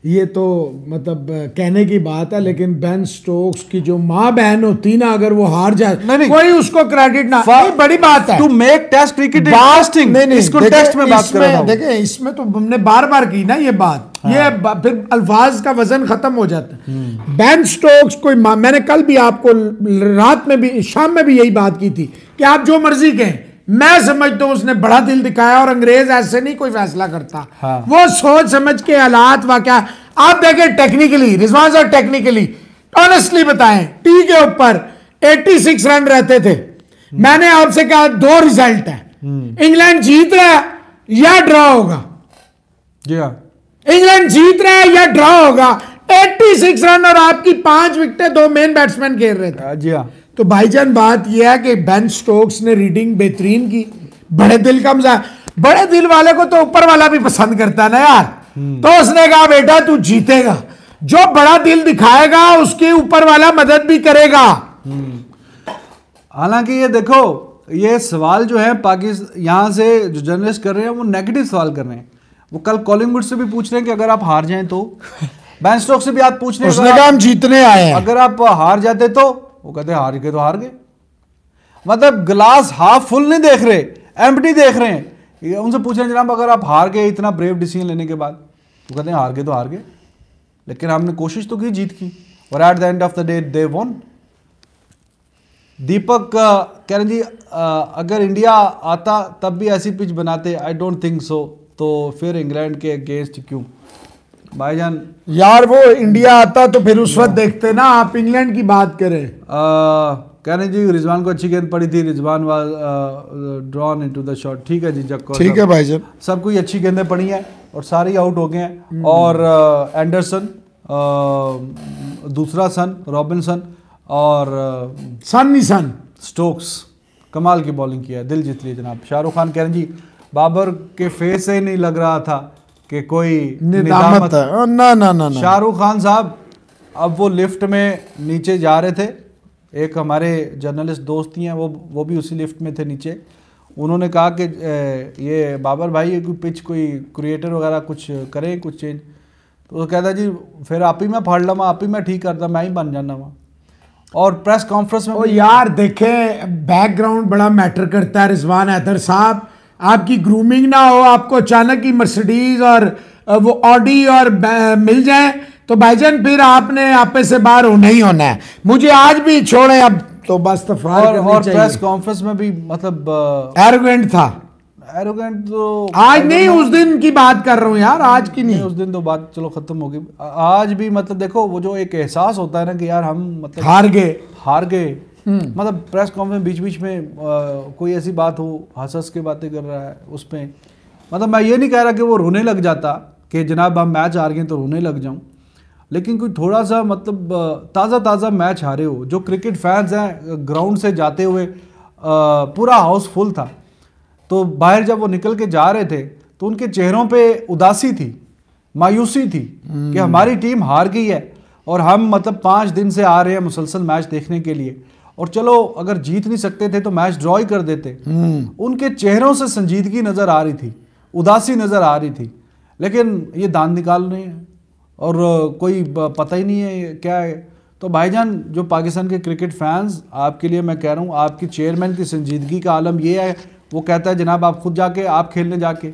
ये तो मतलब कहने की बात है लेकिन बेन स्टोक्स की जो माँ बहन होती ना अगर वो हार जाए नहीं, नहीं, कोई उसको क्रेडिट ना नहीं, बड़ी बात है टू मेक टेस्ट क्रिकेट नहीं, नहीं, इसको टेस्ट में बात कर देखे इसमें तो हमने बार बार की ना ये बात हाँ। ये फिर अल्फाज का वजन खत्म हो जाता है बैन स्टोक्स कोई मैंने कल भी आपको रात में भी शाम में भी यही बात की थी कि आप जो मर्जी कहें मैं समझता हूँ उसने बड़ा दिल दिखाया और अंग्रेज ऐसे नहीं कोई फैसला करता हाँ। वो सोच समझ के हालात वाक्य आप देखें टेक्निकली रिजवान साहब टेक्निकली ऑनेस्टली बताएं टी के ऊपर 86 रन रहते थे हम्म। मैंने आपसे कहा दो रिजल्ट है हम्म। इंग्लैंड जीत रहा है या ड्रॉ होगा हाँ। इंग्लैंड जीत रहा है या ड्रॉ होगा 86 रन और आपकी पांच विकेटें दो मेन बैट्समैन खेल रहे थे जी हाँ तो भाईजान बात यह है कि बेन स्टोक्स ने रीडिंग बेहतरीन की बड़े दिल का मजा बड़े दिल वाले को तो ऊपर वाला भी पसंद करता ना यार हम्म। तो उसने कहा बेटा तू जीतेगा जो बड़ा दिल दिखाएगा उसके ऊपर वाला मदद भी करेगा हम्म। हालांकि ये देखो ये सवाल जो है पाकिस्तान यहां से जो जर्नलिस्ट कर रहे हैं वो नेगेटिव सवाल कर रहे हैं वो कल कॉलिंगवुड से भी पूछ रहे हैं कि अगर आप हार जाएं तो बैन से भी आप पूछ रहे हैं जीतने आए हैं अगर आप हार जाते तो वो कहते हार गए तो हार गए मतलब ग्लास हाफ फुल नहीं देख रहे एम देख रहे हैं उनसे पूछ रहे जनाब अगर आप हार गए इतना ब्रेव डिसीजन लेने के बाद वो कहते हैं हार गए तो हार गए लेकिन हमने कोशिश तो की जीत की और at the end of the day they won Deepak कह रहे जी अगर इंडिया आता तब भी ऐसी पिच बनाते आई डोंट थिंक सो तो फिर इंग्लैंड के अगेंस्ट क्यों भाईजान यार वो इंडिया आता तो फिर उस वक्त हाँ। देखते ना आप इंग्लैंड की बात करें कह रहे जी रिजवान को अच्छी गेंद पड़ी थी Rizwan drawn into the shot ठीक है जी जक्कर ठीक है भाई साहब सब कोई अच्छी गेंदें पड़ी हैं और सारी आउट हो गए हैं हम्म। और एंडरसन दूसरा सन रॉबिनसन और सन नी सन स्टोक्स कमाल की बॉलिंग किया दिल जीत लिए जनाब शाहरुख खान कह रहे जी बाबर के फेस से ही नहीं लग रहा था कि कोई निदामत ना ना ना, ना। शाहरुख खान साहब अब वो लिफ्ट में नीचे जा रहे थे एक हमारे जर्नलिस्ट दोस्त ही हैं वो वो भी उसी लिफ्ट में थे नीचे उन्होंने कहा कि ये बाबर भाई ये कोई पिच कोई क्रिएटर वगैरह कुछ करे कुछ चेंज तो वो कहता जी फिर आप ही मैं फाड़ लवा आप ही मैं ठीक करता मैं ही बन जाना वहाँ और प्रेस कॉन्फ्रेंस में ओ यार देखें बैकग्राउंड बड़ा मैटर करता है रिजवान हैदर साहब आपकी ग्रूमिंग ना हो आपको अचानक ही मर्सिडीज और वो ऑडी और मिल जाए तो भाईजान फिर आपने आपे से बाहर होना ही होना है मुझे आज भी छोड़े अब तो बस तो और, और प्रेस कॉन्फ्रेंस में भी मतलब एरोगेंट था एरोगेंट तो आज नहीं उस दिन की बात कर रहा हूँ यार आज की नहीं।, नहीं उस दिन तो बात चलो खत्म होगी आज भी मतलब देखो वो जो एक एहसास होता है ना कि यार हम मतलब हार गए हार गए हम्म। मतलब प्रेस कॉन्फ्रेंस बीच बीच में आ, कोई ऐसी बात हो हंस हंस के बातें कर रहा है उसमें मतलब मैं ये नहीं कह रहा कि वो रोने लग जाता कि जनाब हम मैच हार गए तो रोने लग जाऊँ लेकिन कोई थोड़ा सा मतलब ताज़ा ताज़ा मैच हारे हो जो क्रिकेट फैंस हैं ग्राउंड से जाते हुए पूरा हाउस फुल था तो बाहर जब वो निकल के जा रहे थे तो उनके चेहरों पे उदासी थी मायूसी थी कि हम्म। हमारी टीम हार गई है और हम मतलब पाँच दिन से आ रहे हैं मुसलसल मैच देखने के लिए और चलो अगर जीत नहीं सकते थे तो मैच ड्रॉ ही कर देते हम्म। उनके चेहरों से संजीदगी नज़र आ रही थी उदासी नज़र आ रही थी लेकिन ये दान निकाल रहे हैं और कोई पता ही नहीं है क्या है तो भाईजान जो पाकिस्तान के क्रिकेट फैंस आपके लिए मैं कह रहा हूँ आपकी चेयरमैन की संजीदगी का आलम ये है वो कहता है जनाब आप खुद जाके आप खेलने जाके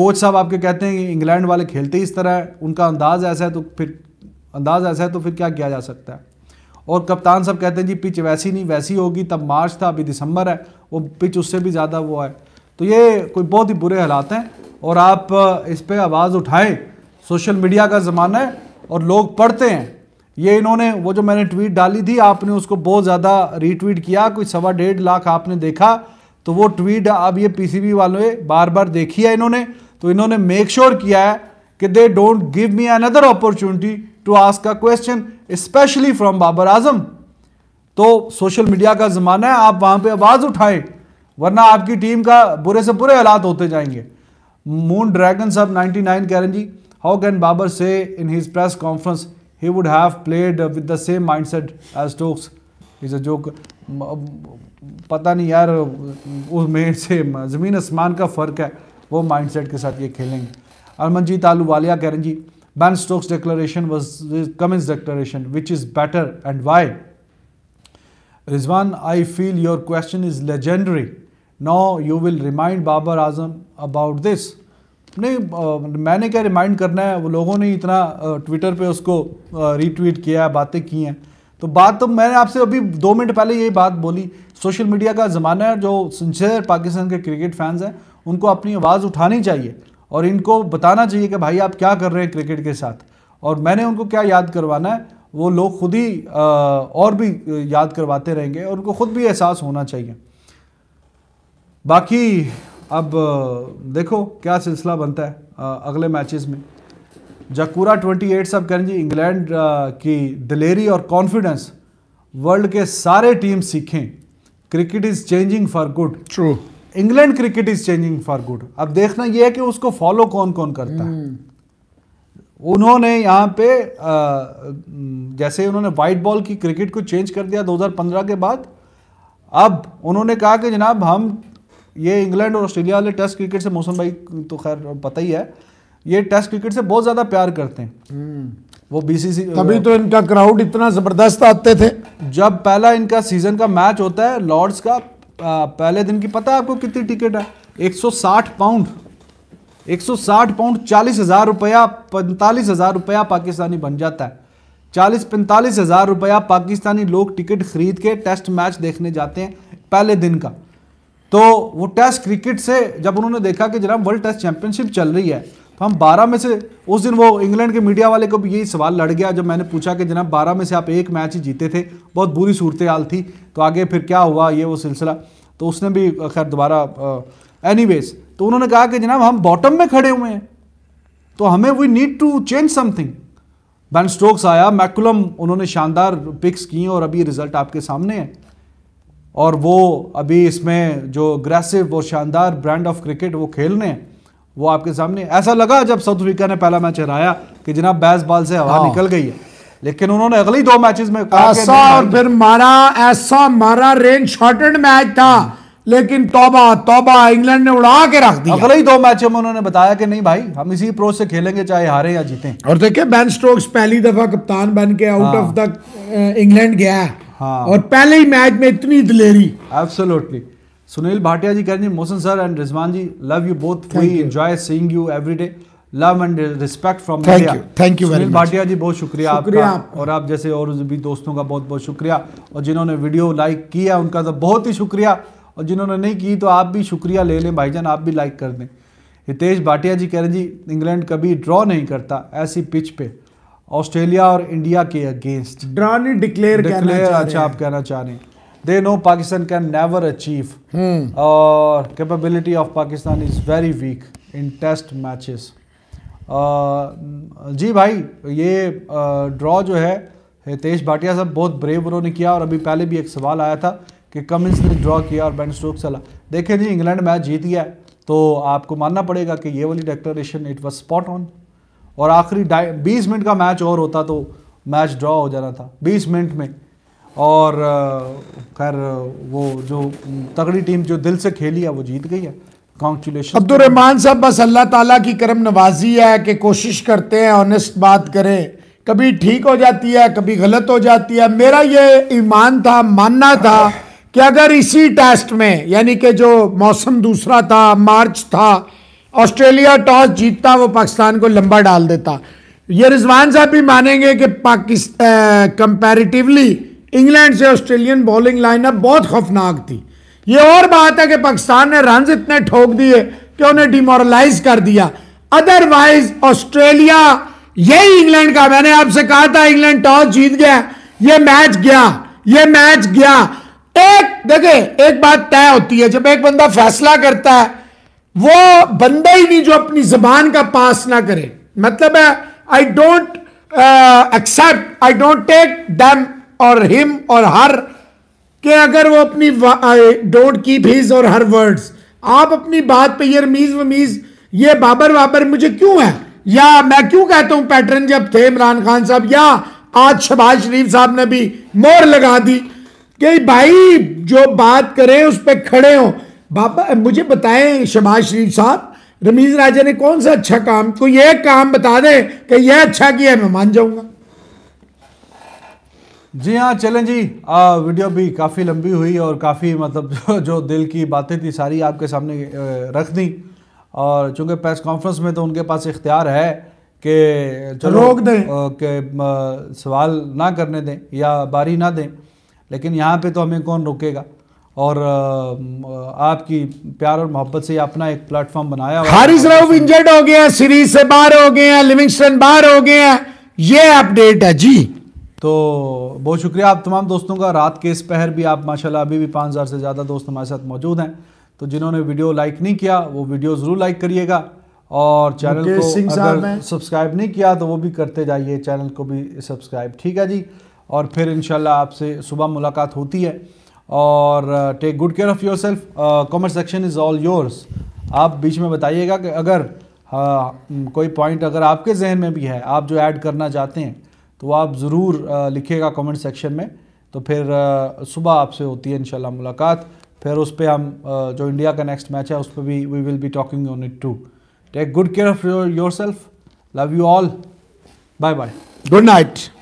कोच साहब आपके कहते हैं इंग्लैंड वाले खेलते ही इस तरह है उनका अंदाज ऐसा है तो फिर अंदाज ऐसा है तो फिर क्या किया जा सकता है और कप्तान साहब कहते हैं जी पिच वैसी नहीं वैसी होगी तब मार्च था अभी दिसंबर है वो पिच उससे भी ज़्यादा वो है तो ये कोई बहुत ही बुरे हालात हैं और आप इस पर आवाज़ उठाएं सोशल मीडिया का ज़माना है और लोग पढ़ते हैं ये इन्होंने वो जो मैंने ट्वीट डाली थी आपने उसको बहुत ज़्यादा रीट्वीट किया कोई सवा डेढ़ लाख आपने देखा तो वो ट्वीट अब ये पीसीबी ने बार बार देखी है इन्होंने तो इन्होंने मेक श्योर sure किया है कि they don't give me another opportunity to ask a question specially from Babar Azam तो सोशल मीडिया का ज़माना है आप वहां पे आवाज़ उठाएं वरना आपकी टीम का बुरे से बुरे हालात होते जाएंगे मून ड्रैगन सब 99 कह रहे जी how can Babar say in his press conference he would have played with the same mindset as Stokes is a joke पता नहीं यार उसमें से ज़मीन आसमान का फ़र्क है वो माइंड सेट के साथ ये खेलेंगे अरमनजीत आलू वालिया कह रहे जी Ban-Stokes declaration was Cummins declaration, which is better and why? Rizwan, I feel your question is legendary. Now you will remind Babar Azam about this. नहीं मैंने क्या रिमाइंड करना है वो लोगों ने इतना ट्विटर पे उसको रीट्वीट किया है बातें की हैं तो बात तो मैंने आपसे अभी दो मिनट पहले यही बात बोली सोशल मीडिया का ज़माना है जो सिंसियर पाकिस्तान के क्रिकेट फैंस हैं उनको अपनी आवाज़ उठानी चाहिए और इनको बताना चाहिए कि भाई आप क्या कर रहे हैं क्रिकेट के साथ और मैंने उनको क्या याद करवाना है वो लोग खुद ही और भी याद करवाते रहेंगे और उनको खुद भी एहसास होना चाहिए बाकी अब देखो क्या सिलसिला बनता है अगले मैचेस में जकूरा 28 सब करें जी इंग्लैंड की दिलेरी और कॉन्फिडेंस वर्ल्ड के सारे टीम सीखें cricket is changing for good true England cricket is changing for good अब देखना यह है कि उसको फॉलो कौन कौन करता है हम्म। उन्होंने यहाँ पे जैसे उन्होंने वाइट बॉल की क्रिकेट को चेंज कर दिया 2015 के बाद अब उन्होंने कहा कि जनाब हम ये इंग्लैंड और ऑस्ट्रेलिया वाले टेस्ट क्रिकेट से मौसम भाई तो खैर पता ही है ये टेस्ट क्रिकेट से बहुत ज़्यादा प्यार करते हैं हम्म। वो बीसीसी तभी तो इनका क्राउड इतना ज़बरदस्त आते थे जब पहला इनका सीज़न का मैच होता है लॉर्ड्स का पहले दिन की पता है आपको कितनी टिकट है 160 पाउंड 160 पाउंड चालीस हज़ार रुपया पैंतालीस हज़ार रुपया पाकिस्तानी बन जाता है चालीस पैंतालीस हज़ार रुपया पाकिस्तानी लोग टिकट खरीद के टेस्ट मैच देखने जाते हैं पहले दिन का तो वो टेस्ट क्रिकेट से जब उन्होंने देखा कि जरा वर्ल्ड टेस्ट चैंपियनशिप चल रही है तो हम 12 में से उस दिन वो इंग्लैंड के मीडिया वाले को भी यही सवाल लड़ गया जब मैंने पूछा कि जनाब 12 में से आप एक मैच ही जीते थे बहुत बुरी सूरत हाल थी तो आगे फिर क्या हुआ ये वो सिलसिला तो उसने भी खैर दोबारा एनी तो उन्होंने कहा कि जनाब हम बॉटम में खड़े हुए हैं तो हमें we need to change something Ben Stokes आया मैकुलम उन्होंने शानदार पिक्स की और अभी रिजल्ट आपके सामने है और वो अभी इसमें जो ग्रेसिव और शानदार ब्रांड ऑफ क्रिकेट वो खेल रहे हैं वो आपके सामने ऐसा लगा जब साउथ अफ्रीका ने पहला मैच हराया कि जनाब बैस बॉल से हवा हाँ। निकल गई है लेकिन उन्होंने अगली दो मैचेस में ऐसा और फिर मारा ऐसा मारा रेन शॉर्टेड मैच था लेकिन तोबा तोबा इंग्लैंड ने उड़ा के रख दिया अगले ही दो मैचों में उन्होंने बताया कि नहीं भाई हम इसी अप्रोच से खेलेंगे चाहे हारे या जीते और देखिए बैन स्ट्रोक्स पहली दफा कप्तान बन के आउट ऑफ द इंग्लैंड गया है हाँ। और पहले ही मैच में इतनी दिलेरी एब्सोल्युटली सुनील भाटिया जी कह रहे हैं and sir and Rizwan ji love you both we enjoy seeing you every day love and respect from India thank you Sunil Bhatia ji बहुत शुक्रिया शुक्रिया आपका आप। और आप जैसे और भी दोस्तों का बहुत बहुत शुक्रिया और जिन्होंने वीडियो लाइक किया उनका तो बहुत ही शुक्रिया और जिन्होंने नहीं की तो आप भी शुक्रिया ले लें भाईजान आप भी लाइक कर दें हितेश भाटिया जी कह रहे हैं जी इंग्लैंड कभी ड्रॉ नहीं करता ऐसी पिच पे ऑस्ट्रेलिया और इंडिया के अगेंस्ट ड्रॉ नहीं डिक्लेयर अच्छा आप कहना चाह रहे हैं they know Pakistan can never achieve और capability of Pakistan is very weak in test matches जी भाई ये ड्रॉ uh, जो है हितेश भाटिया साहब बहुत ब्रेव उन्होंने किया और अभी पहले भी एक सवाल आया था कि कमिंस ने ड्रॉ किया और बेन स्ट्रोक चला देखें जी इंग्लैंड मैच जीत गया है तो आपको मानना पड़ेगा कि ये वाली declaration it was spot on और आखिरी 20 मिनट का मैच और होता तो मैच ड्रॉ हो जाना था 20 मिनट में और खैर वो जो तगड़ी टीम जो दिल से खेली है वो जीत गई है कॉन्चुलेशन अब्दुलरहमान साहब बस अल्लाह ताला की करम नवाजी है कि कोशिश करते हैं ऑनेस्ट बात करें कभी ठीक हो जाती है कभी गलत हो जाती है मेरा ये ईमान था मानना था कि अगर इसी टेस्ट में यानी कि जो मौसम दूसरा था मार्च था ऑस्ट्रेलिया टॉस जीतता वो पाकिस्तान को लंबा डाल देता ये रिजवान साहब भी मानेंगे कि पाकिस्तान कंपेरेटिवली इंग्लैंड से ऑस्ट्रेलियन बॉलिंग लाइनअप बहुत खौफनाक थी ये और बात है कि पाकिस्तान ने रन इतने ठोक दिए कि उन्हें डिमोरलाइज कर दिया अदरवाइज ऑस्ट्रेलिया यही इंग्लैंड का मैंने आपसे कहा था इंग्लैंड टॉस जीत गया ये मैच गया ये मैच गया एक देखे एक बात तय होती है जब एक बंदा फैसला करता है वो बंदा ही नहीं जो अपनी जबान का पास ना करे मतलब है I don't accept I don't take them or him or her के अगर वो अपनी डोंट कीप हिज और हर वर्ड्स आप अपनी बात पे ये रमीज वमीज ये बाबर वाबर मुझे क्यों है या मैं क्यों कहता हूं पैटर्न जब थे इमरान खान साहब या आज शबाज शरीफ साहब ने भी मोर लगा दी कि भाई जो बात करें उस पर खड़े हो बाबा मुझे बताएं शबाज शरीफ साहब रमीज राजा ने कौन सा अच्छा काम कोई एक काम बता दें कि यह अच्छा किया मैं मान जाऊंगा जी हाँ चलें जी आ, वीडियो भी काफ़ी लंबी हुई और काफ़ी मतलब जो, जो दिल की बातें थी सारी आपके सामने रख दी और चूंकि प्रेस कॉन्फ्रेंस में तो उनके पास इख्तियार है कि चलो रोक दें के सवाल ना करने दें या बारी ना दें लेकिन यहाँ पे तो हमें कौन रोकेगा और आपकी प्यार और मोहब्बत से अपना एक प्लेटफॉर्म बनाया हारिस राउफ इंजर्ड हो गया सीरीज से बाहर हो गए हैं लिविंगस्टन बाहर हो गए हैं ये अपडेट है जी तो बहुत शुक्रिया आप तमाम दोस्तों का रात के इस पहर भी आप माशाल्लाह अभी भी पाँच हज़ार से ज़्यादा दोस्त हमारे साथ मौजूद हैं तो जिन्होंने वीडियो लाइक नहीं किया वो वीडियो ज़रूर लाइक करिएगा और चैनल को अगर सब्सक्राइब नहीं किया तो वो भी करते जाइए चैनल को भी सब्सक्राइब ठीक है जी और फिर इन आपसे सुबह मुलाकात होती है और take good care of yourself comment section is all yours आप बीच में बताइएगा कि अगर कोई पॉइंट अगर आपके जहन में भी है आप जो ऐड करना चाहते हैं तो आप ज़रूर लिखिएगा कमेंट सेक्शन में तो फिर सुबह आपसे होती है इनशाला मुलाकात फिर उस पर हम जो इंडिया का नेक्स्ट मैच है उस पर भी we will be talking on it to take good care of yourself love you all bye bye good night